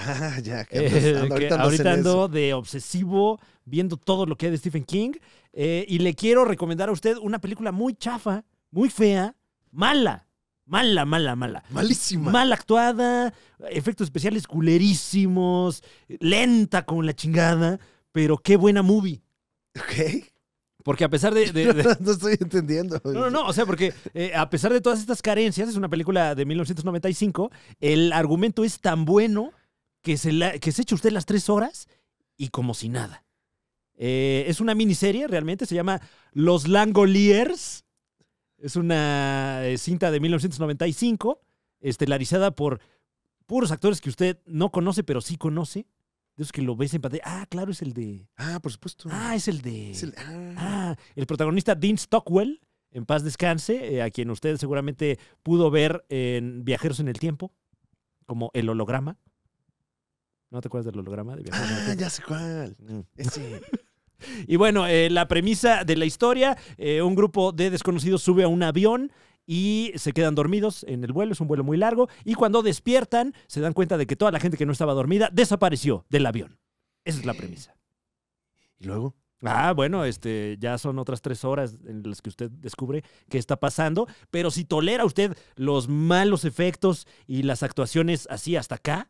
Ah, ya, que, de obsesivo viendo todo lo que hay de Stephen King. Eh, y le quiero recomendar a usted una película muy chafa, muy fea, mala. Mala, mala, mala. Malísima. Mal actuada, efectos especiales culerísimos, lenta con la chingada, pero qué buena movie. Ok. Porque a pesar de... No, estoy entendiendo. No, no, no, o sea, porque eh, a pesar de todas estas carencias, es una película de 1995, el argumento es tan bueno que se, que se echa usted las tres horas y como si nada. Eh, es una miniserie realmente, se llama Los Langoliers. Es una eh, cinta de 1995, estelarizada por puros actores que usted no conoce, pero sí conoce. De esos que lo ves en pantalla. Ah, claro, es el de. Ah, por supuesto. Ah, es el de. el... Ah. ah. el protagonista Dean Stockwell, en paz descanse, eh, a quien usted seguramente pudo ver en Viajeros en el Tiempo, como el holograma. ¿No te acuerdas del holograma de Viajeros ah, ya sé cuál. Mm. Y bueno, eh, la premisa de la historia, eh, un grupo de desconocidos sube a un avión y se quedan dormidos en el vuelo, es un vuelo muy largo, y cuando despiertan se dan cuenta de que toda la gente que no estaba dormida desapareció del avión. Esa es la premisa. ¿Y luego? Ah, bueno, este, ya son otras tres horas en las que usted descubre qué está pasando, pero si tolera usted los malos efectos y las actuaciones así hasta acá,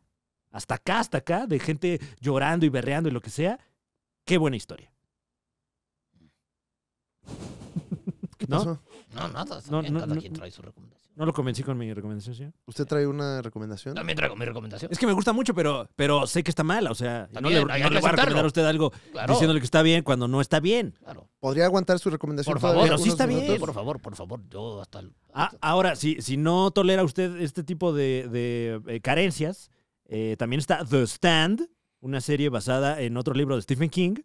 hasta acá, hasta acá, de gente llorando y berreando y lo que sea, qué buena historia. ¿No? No, nada. No, no, no, trae su recomendación. No lo convencí con mi recomendación, ¿Usted trae una recomendación? También traigo mi recomendación. Es que me gusta mucho, pero, pero sé que está mal. O sea, no le, va a recordar a usted algo diciéndole que está bien cuando no está bien. Claro. ¿Podría aguantar su recomendación? Por favor, está bien. Por favor, por favor, yo hasta ah, ahora, si, si no tolera usted este tipo de, eh, carencias, eh, también está The Stand, una serie basada en otro libro de Stephen King,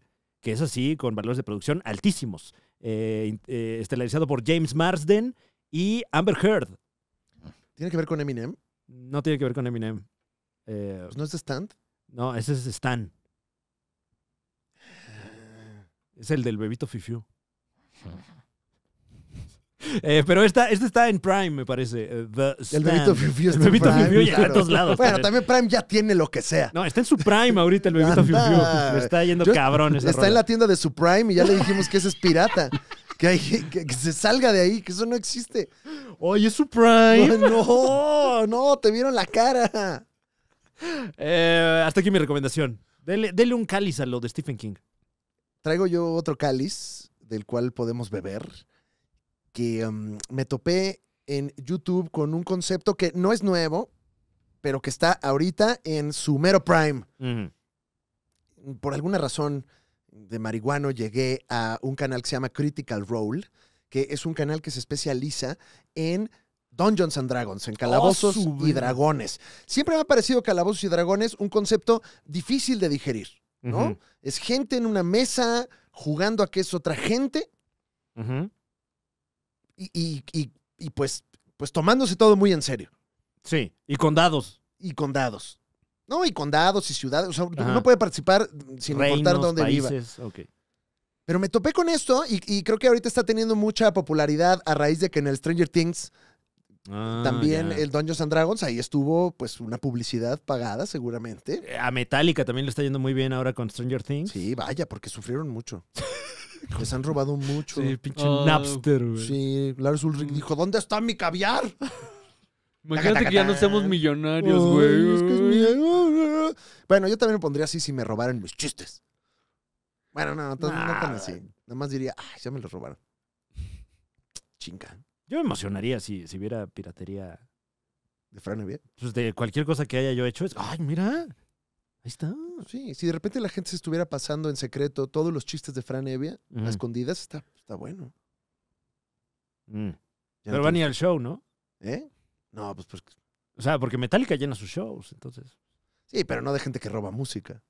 que es así, con valores de producción altísimos. Eh, eh, estelarizado por James Marsden y Amber Heard. ¿Tiene que ver con Eminem? No tiene que ver con Eminem. Eh, pues, ¿No es Stand? No, ese es Stan. Es el del bebito Fifiu. Eh, pero esta, está en Prime, me parece. Eh, el Bebito Fiu El Bebito Fiu ya a todos lados. Bueno, también Prime ya tiene lo que sea. No, está en su Prime ahorita el Bebito Fiu Fiu. Está yendo cabrón Está en la tienda de su Prime y ya le dijimos que ese es pirata. Que, que, se salga de ahí, que eso no existe. Oye, es su Prime. No, no, te vieron la cara. Eh, hasta aquí mi recomendación. Dele, dele un cáliz a lo de Stephen King. Traigo yo otro cáliz del cual podemos beber que em, me topé en YouTube con un concepto que no es nuevo, pero que está ahorita en Sumero prime. Por alguna razón de marihuano llegué a un canal que se llama Critical Role, que es un canal que se especializa en Dungeons and Dragons, en oh, calabozos y dragones. Siempre me ha parecido calabozos y dragones un concepto difícil de digerir, ¿no? Es gente en una mesa jugando a que es otra gente y, y, y, pues, pues tomándose todo muy en serio. Sí, y condados Y condados No, y condados y ciudades. O sea, no puede participar sin Reinos, dónde países, Pero me topé con esto y, creo que ahorita está teniendo mucha popularidad a raíz de que en el Stranger Things ah, también el Dungeons and Dragons, ahí estuvo pues una publicidad pagada seguramente. Eh, a Metallica también le está yendo muy bien ahora con Stranger Things. Sí, vaya, porque sufrieron mucho. Les han robado mucho. Sí, pinche ah. Napster, güey. Sí, Lars Ulrich mm. dijo, ¿dónde está mi caviar? Imagínate que ya no seamos millonarios, güey. es que es Bueno, yo también me pondría así si me robaran mis chistes. Bueno, no, no, tan así. Nada más diría, ay, ya me los robaron. Chinga. Yo me emocionaría si, si viera piratería. ¿De Fran Pues de cualquier cosa que haya yo hecho es, ay, mira, Ahí está. Sí, si de repente la gente se estuviera pasando en secreto todos los chistes de Fran Evia a escondidas, está, está bueno. Mm. Pero no van a al show, ¿no? ¿Eh? No, pues, pues. O sea, porque Metallica llena sus shows, entonces. Sí, pero no de gente que roba música.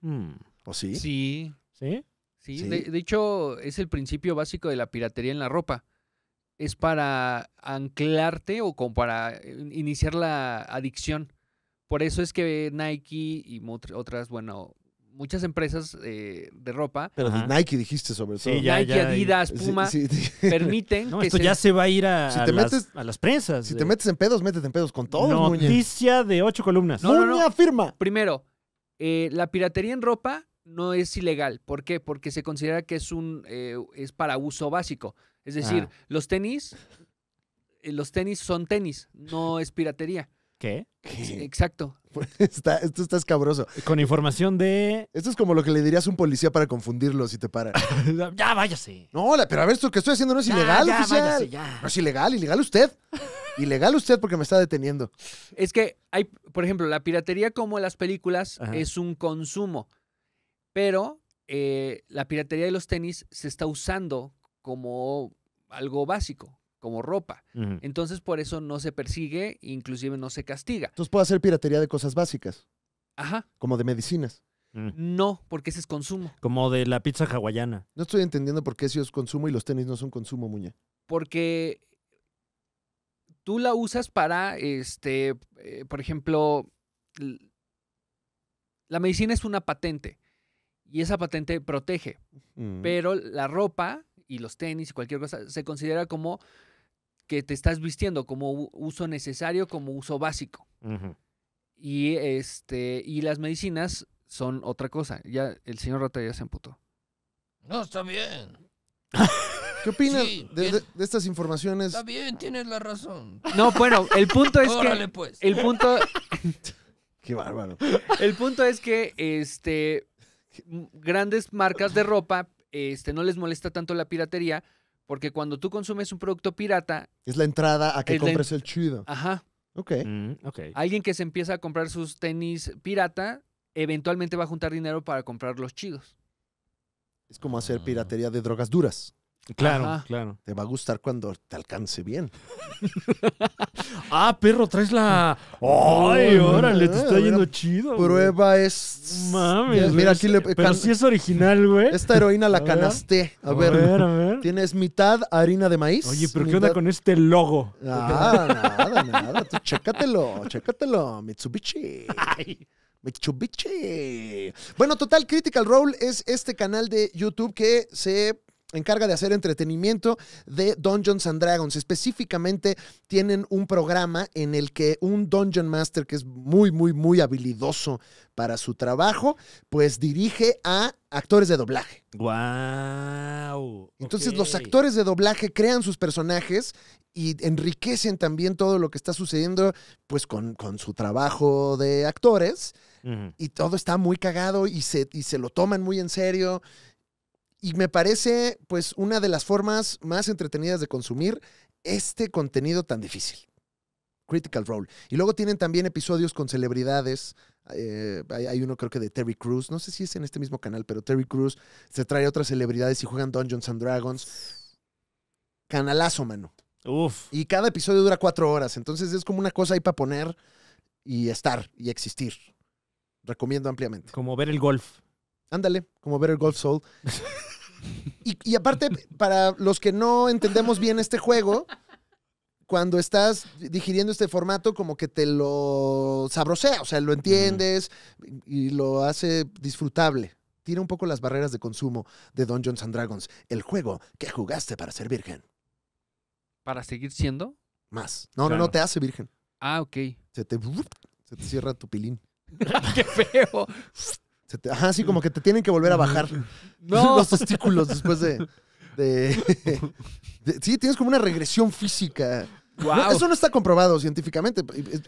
Mm. ¿O sí? Sí. ¿Sí? Sí, De, de, hecho, es el principio básico de la piratería en la ropa. Es para anclarte o como para eh, iniciar la adicción. Por eso es que Nike y otras, bueno, muchas empresas eh, de ropa. Pero de Nike dijiste sobre todo. Nike, Adidas, Puma, permiten. que esto ya se va a ir a, a, las, a las, prensas. Si te eh. metes en pedos, métete en pedos con todo. Noticia de ocho columnas. No, no, firma. Primero, eh, la piratería en ropa no es ilegal. ¿Por qué? Porque se considera que es un eh, es para uso básico. Es decir, ah. los tenis, eh, los tenis son tenis, no es piratería. ¿Qué? exacto. esto está escabroso. Con información de. Esto es como lo que le dirías a un policía para confundirlo si te para. ya, váyase. No, pero a ver, esto que estoy haciendo no es ilegal, No es ilegal, ilegal usted. ilegal usted porque me está deteniendo. Es que hay, por ejemplo, la piratería como las películas es un consumo. Pero eh, la piratería de los tenis se está usando como algo básico, como ropa. Entonces por eso no se persigue, inclusive no se castiga. Entonces puede hacer piratería de cosas básicas. Ajá. Como de medicinas. No, porque ese es consumo. Como de la pizza hawaiana. No estoy entendiendo por qué eso es consumo y los tenis no son consumo, Muña. Porque tú la usas para, este, eh, por ejemplo, la medicina es una patente y esa patente protege, pero la ropa y los tenis y cualquier cosa se considera como que te estás vistiendo como uso necesario, como uso básico. Y este y las medicinas son otra cosa. Ya el señor Rata ya se emputó. No, está bien. ¿Qué opinas de, estas informaciones? Está bien, tienes la razón. No, bueno, el punto es Órale, que pues. el punto Qué bárbaro. El punto es que este grandes marcas de ropa este no les molesta tanto la piratería porque cuando tú consumes un producto pirata... Es la entrada a que compres el chido. Ajá. Mm, ok. Alguien que se empieza a comprar sus tenis pirata, eventualmente va a juntar dinero para comprar los chidos. Es como hacer ah. piratería de drogas duras. Claro, claro. Te va a gustar cuando te alcance bien. ah, perro, traes la. Oh, ¡Ay, órale! Te está yendo chido. Prueba es. Mames. Mira, aquí le. Pero es original, güey. Esta heroína la canasté. A, a ver. A ver, Tienes mitad harina de maíz. Oye, pero ¿qué onda con este logo? Ah, nada, nada. Tú chécatelo, chécatelo. Mitsubishi. Mitsubishi. Bueno, total, Critical Role es este canal de YouTube que se encarga de hacer entretenimiento de Dungeons and Dragons. Específicamente tienen un programa en el que un Dungeon Master que es muy, muy, muy habilidoso para su trabajo, pues dirige a actores de doblaje. ¡Wow! Entonces los actores de doblaje crean sus personajes y enriquecen también todo lo que está sucediendo pues con, su trabajo de actores. Y todo está muy cagado y se, y se lo toman muy en serio. Y me parece, pues, una de las formas más entretenidas de consumir este contenido tan difícil. Critical Role. Y luego tienen también episodios con celebridades. Eh, hay, uno creo que de Terry cruz no sé si es en este mismo canal, pero Terry cruz se trae a otras celebridades y juegan Dungeons and Dragons. Canalazo, mano. Uf. Y cada episodio dura cuatro horas, entonces es como una cosa ahí para poner y estar y existir. Recomiendo ampliamente. Como ver el golf. Ándale, como el Golf Soul. y, aparte, para los que no entendemos bien este juego, cuando estás digiriendo este formato, como que te lo sabrosea, o sea, lo entiendes y lo hace disfrutable. Tira un poco las barreras de consumo de Dungeons Dragons, el juego que jugaste para ser virgen. ¿Para seguir siendo? Más. No, no, no te hace virgen. Ah, ok. Se te, se te cierra tu pilín. ¡Qué feo! ajá, sí, como mm. que te tienen que volver a mm. bajar los testículos después de, Sí, tienes como una regresión física. eso no está comprobado científicamente.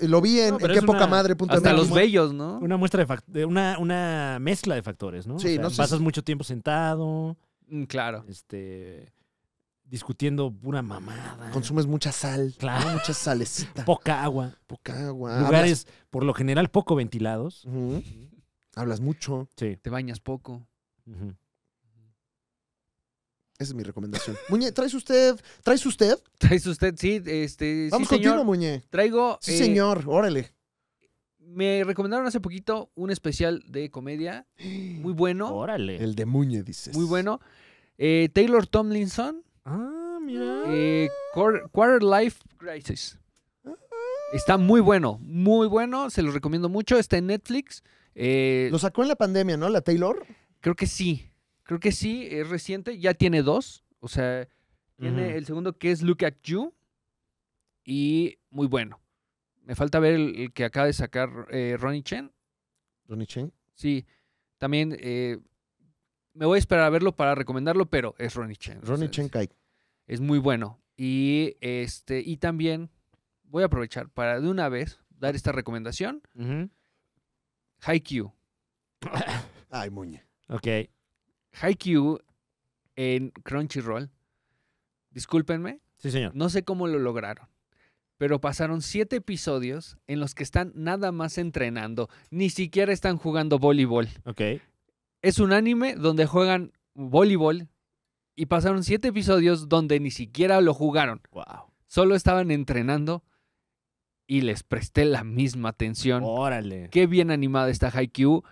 Lo vi en, qué poca madre. Punto hasta los bellos, ¿no? Una muestra de, una, una mezcla de factores, ¿no? Sí, no sé. Pasas mucho tiempo sentado. Mm, claro. Este discutiendo una mamada. Consumes mucha sal. Claro. Mucha salecita. Poca agua. Poca agua. Lugares, por lo general, poco ventilados. Hablas mucho. Te bañas poco. Esa es mi recomendación. Muñe, ¿traes usted? ¿Traes usted? ¿Traes usted? Sí, este. Vamos sí, contigo, Muñe. Traigo. Sí, eh, señor, órale. Me recomendaron hace poquito un especial de comedia muy bueno. Órale. El de Muñe, dices. Muy bueno. Eh, Taylor Tomlinson. Ah, mira. Eh, Quarter, Life Crisis. Ah. Está muy bueno, muy bueno, se lo recomiendo mucho. Está en Netflix. Eh, Lo sacó en la pandemia, ¿no? ¿La Taylor? Creo que sí. Creo que sí. Es reciente. Ya tiene dos. O sea, tiene el segundo que es Look at You. Y muy bueno. Me falta ver el, que acaba de sacar eh, Ronnie Chen. ¿Ronnie Chen? Sí. También eh, me voy a esperar a verlo para recomendarlo, pero es Ronnie Chen. Ronnie Chen Kai. Es, muy bueno. Y este, y también voy a aprovechar para de una vez dar esta recomendación. Haikyuu. Ay, muñe. Ok. Haikyuu en Crunchyroll. Discúlpenme. Sí, señor. No sé cómo lo lograron. Pero pasaron siete episodios en los que están nada más entrenando. Ni siquiera están jugando voleibol. Ok. Es un anime donde juegan voleibol y pasaron siete episodios donde ni siquiera lo jugaron. Wow. Solo estaban entrenando y les presté la misma atención. Órale. Qué bien animada está Haikyuu,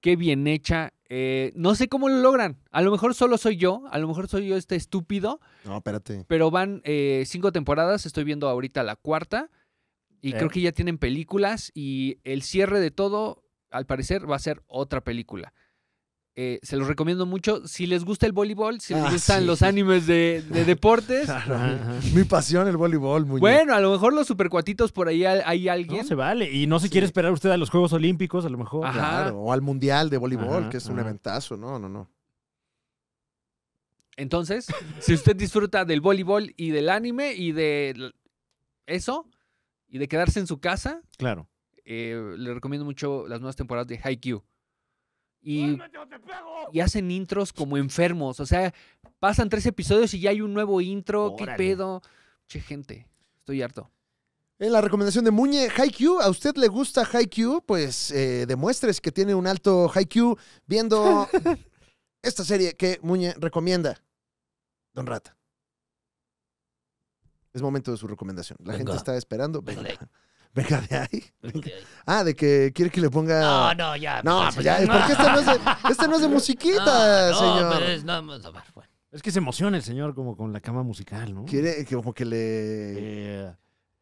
qué bien hecha. Eh, no sé cómo lo logran. A lo mejor solo soy yo, a lo mejor soy yo este estúpido. No, espérate. Pero van eh, cinco temporadas, estoy viendo ahorita la cuarta. Y creo eh. que ya tienen películas y el cierre de todo, al parecer, va a ser otra película. Eh, se los recomiendo mucho. Si les gusta el voleibol, si les ah, gustan los animes de, deportes. mi pasión, el voleibol. Bueno, a lo mejor los supercuatitos por ahí hay alguien. No se vale. Y no se quiere esperar usted a los Juegos Olímpicos, a lo mejor. Claro, o al Mundial de Voleibol, que es un eventazo. No, no, no. Entonces, si usted disfruta del voleibol y del anime y de eso, y de quedarse en su casa. Claro. Eh, le recomiendo mucho las nuevas temporadas de Haikyuu. Y, hacen intros como enfermos. O sea, pasan tres episodios y ya hay un nuevo intro. ¿Qué pedo? Che, gente, estoy harto. En eh, la recomendación de Muñe, Haikyuu, ¿a usted le gusta Haikyuu? Pues eh, demuestres que tiene un alto Haikyuu viendo esta serie que Muñe recomienda. Don Rata. Es momento de su recomendación. La gente está esperando. Venga. Venga de ahí. Ah, de que quiere que le ponga. No, no, ya. No, pues, pues ya. Porque este no es de, no es de musiquita, no, Pero es, bueno. es que se emociona el señor como con la cama musical, ¿no? Quiere que, como que le. Eh,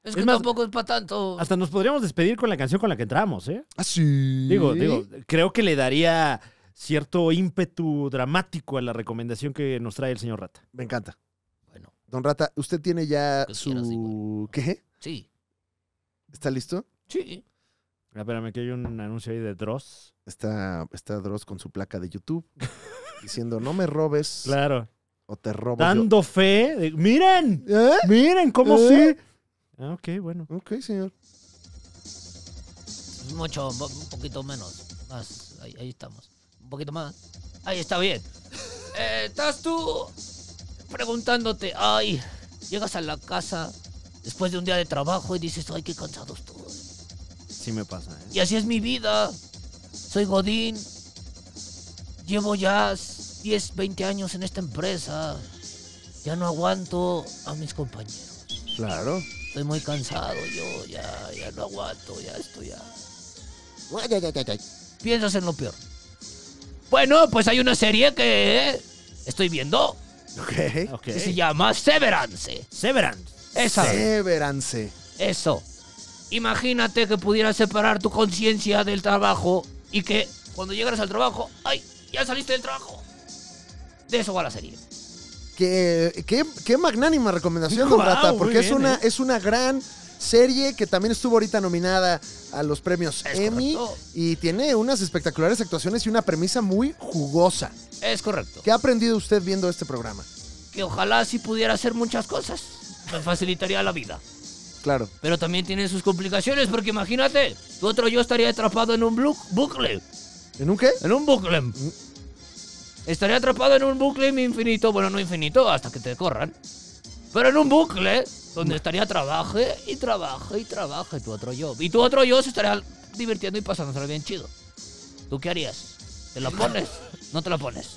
es que más, tampoco es para tanto. Hasta nos podríamos despedir con la canción con la que entramos, ¿eh? Ah, sí. Digo, digo, creo que le daría cierto ímpetu dramático a la recomendación que nos trae el señor Rata. Me encanta. Bueno. Don Rata, usted tiene ya su. ¿Qué? Sí. ¿Está listo? Sí. Ah, espérame, que hay un anuncio ahí de Dross. Está, está Dross con su placa de YouTube diciendo, no me robes. Claro. O te robo. Dando fe. miren. ¿Eh? Miren cómo ¿Eh? sí. Ah, ok, bueno. Ok, señor. Mucho, un poquito menos. Más. Ahí, estamos. Un poquito más. Ahí está bien. Eh, estás tú preguntándote, ay, llegas a la casa después de un día de trabajo y dices, ay, qué cansados todos! Sí me pasa. ¿eh? Y así es mi vida. Soy Godín. Llevo ya 10, 20 años en esta empresa. Ya no aguanto a mis compañeros. Claro. Estoy muy cansado yo, ya, ya no aguanto, ya estoy ya. Piensas en lo peor. Bueno, pues hay una serie que eh, estoy viendo. Ok. Ok. Que se llama Severance. Severance. Esa. Severance. Eso. Imagínate que pudieras separar tu conciencia del trabajo y que cuando llegaras al trabajo, ¡ay! Ya saliste del trabajo. De eso va la serie. Qué, magnánima recomendación, Rata, porque es, una, ¿eh? es una gran serie que también estuvo ahorita nominada a los premios Emmy y tiene unas espectaculares actuaciones y una premisa muy jugosa. Es correcto. ¿Qué ha aprendido usted viendo este programa? Que ojalá sí pudiera hacer muchas cosas. Me facilitaría la vida. Claro. Pero también tiene sus complicaciones, porque imagínate, tu otro yo estaría atrapado en un bucle. ¿En un qué? En un bucle. Mm. Estaría atrapado en un bucle infinito, bueno, no infinito, hasta que te corran. Pero en un bucle, donde mm. estaría trabaje y trabaje y trabaje tu otro yo. Y tu otro yo se estaría divirtiendo y pasándoselo bien chido. ¿Tú qué harías? ¿Te lo pones? ¿No te lo pones?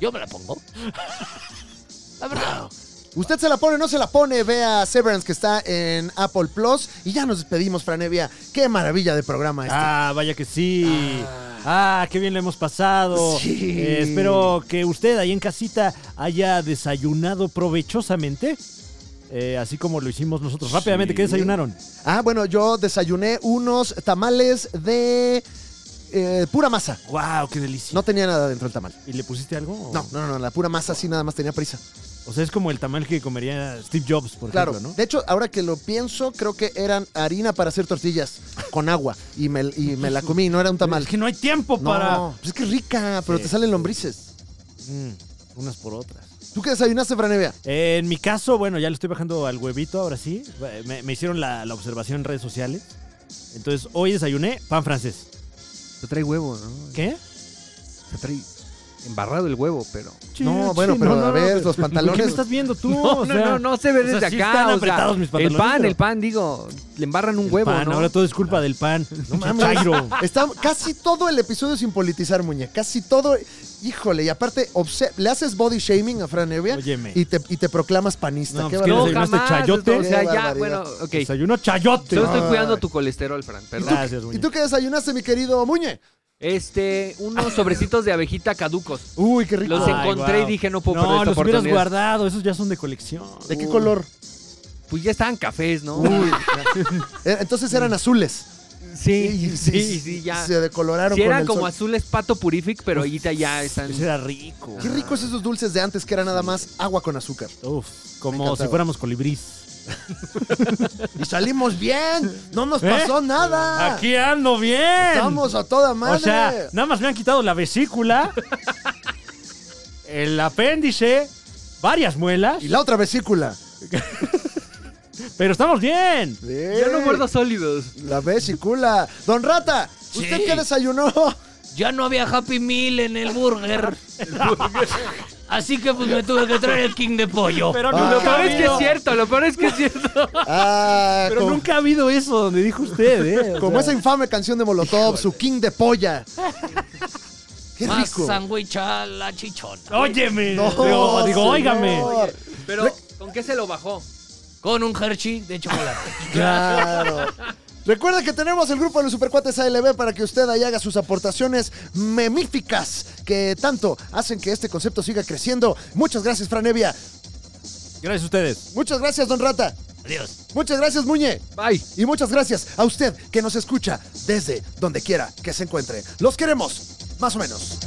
Yo me la pongo. La verdad. Usted se la pone, no se la pone, vea Severance que está en Apple Plus. Y ya nos despedimos, Franevia. Qué maravilla de programa este. Ah, vaya que sí. Ah, ah qué bien le hemos pasado. Eh, espero que usted ahí en casita haya desayunado provechosamente. Eh, así como lo hicimos nosotros. Rápidamente, ¿qué desayunaron? Ah, bueno, yo desayuné unos tamales de eh, pura masa. ¡Wow! ¡Qué delicia! No tenía nada dentro del tamal. ¿Y le pusiste algo? No, no, no, la pura masa sí nada más tenía prisa. O sea, es como el tamal que comería Steve Jobs, por claro. ejemplo, ¿no? De hecho, ahora que lo pienso, creo que eran harina para hacer tortillas con agua. Y me, la comí, no era un tamal. Es que no hay tiempo para. Pues es que rica, pero te salen lombrices. Mm, unas por otras. ¿Tú qué desayunaste, Franevia? Eh, en mi caso, bueno, ya le estoy bajando al huevito ahora sí. Me, hicieron la, la, observación en redes sociales. Entonces, hoy desayuné pan francés. Te trae huevo, ¿no? ¿Qué? Te trae embarrado el huevo, pero. no, bueno, pero a ver, los pantalones. ¿Qué me estás viendo tú? No, no, no, no, se ve desde acá. están apretados mis pantalones. El pan, el pan, digo, le embarran un el huevo. Pan, ahora todo es culpa del pan. No mames. Está, casi todo el episodio sin politizar, muñe. Casi todo. Híjole, y aparte, le haces body shaming a Fran Evian y te, y te proclamas panista. No, ¿Qué pues que jamás, chayote. O sea, ya, bueno, ok. Desayuno chayote. Yo estoy cuidando tu colesterol, Fran. Gracias, muñe. ¿Y tú qué desayunaste, mi querido muñe? Este, unos sobrecitos de abejita caducos. Uy, qué rico. Los encontré y dije, no puedo no, los hubieras guardado, esos ya son de colección. ¿De qué color? Pues ya estaban cafés, ¿no? Uy. Eh, entonces eran azules. Sí, sí, sí, ya. Se decoloraron. Sí, eran como azules pato purific, pero ahorita ya están. Eso era rico. Qué ricos esos dulces de antes que era nada más agua con azúcar. Uf, como si fuéramos colibrís y salimos bien. No nos ¿Eh? pasó nada. Aquí ando bien. Estamos a toda madre. O sea, nada más me han quitado la vesícula, el apéndice, varias muelas. Y la otra vesícula. Pero estamos bien. Ya no muerdo sólidos. La vesícula. Don Rata, ¿usted qué desayunó? Ya no había Happy Meal en el burger. El burger. Así que pues me tuve que traer el king de pollo. Pero ah, no lo peor es que es cierto, lo peor es que es cierto. Ah, Pero nunca ha habido eso donde dijo usted, ¿eh? como esa infame canción de Molotov, su king de polla. Qué Más rico. sándwich a la chichona. Óyeme. digo, óigame. Pero, ¿con qué se lo bajó? Con un Hershey de chocolate. Claro. Recuerda que tenemos el grupo de los Supercuates ALB para que usted ahí haga sus aportaciones memíficas que tanto hacen que este concepto siga creciendo. Muchas gracias, Franevia. Gracias a ustedes. Muchas gracias, Don Rata. Adiós. Muchas gracias, Muñe. Bye. Y muchas gracias a usted que nos escucha desde donde quiera que se encuentre. Los queremos, más o menos.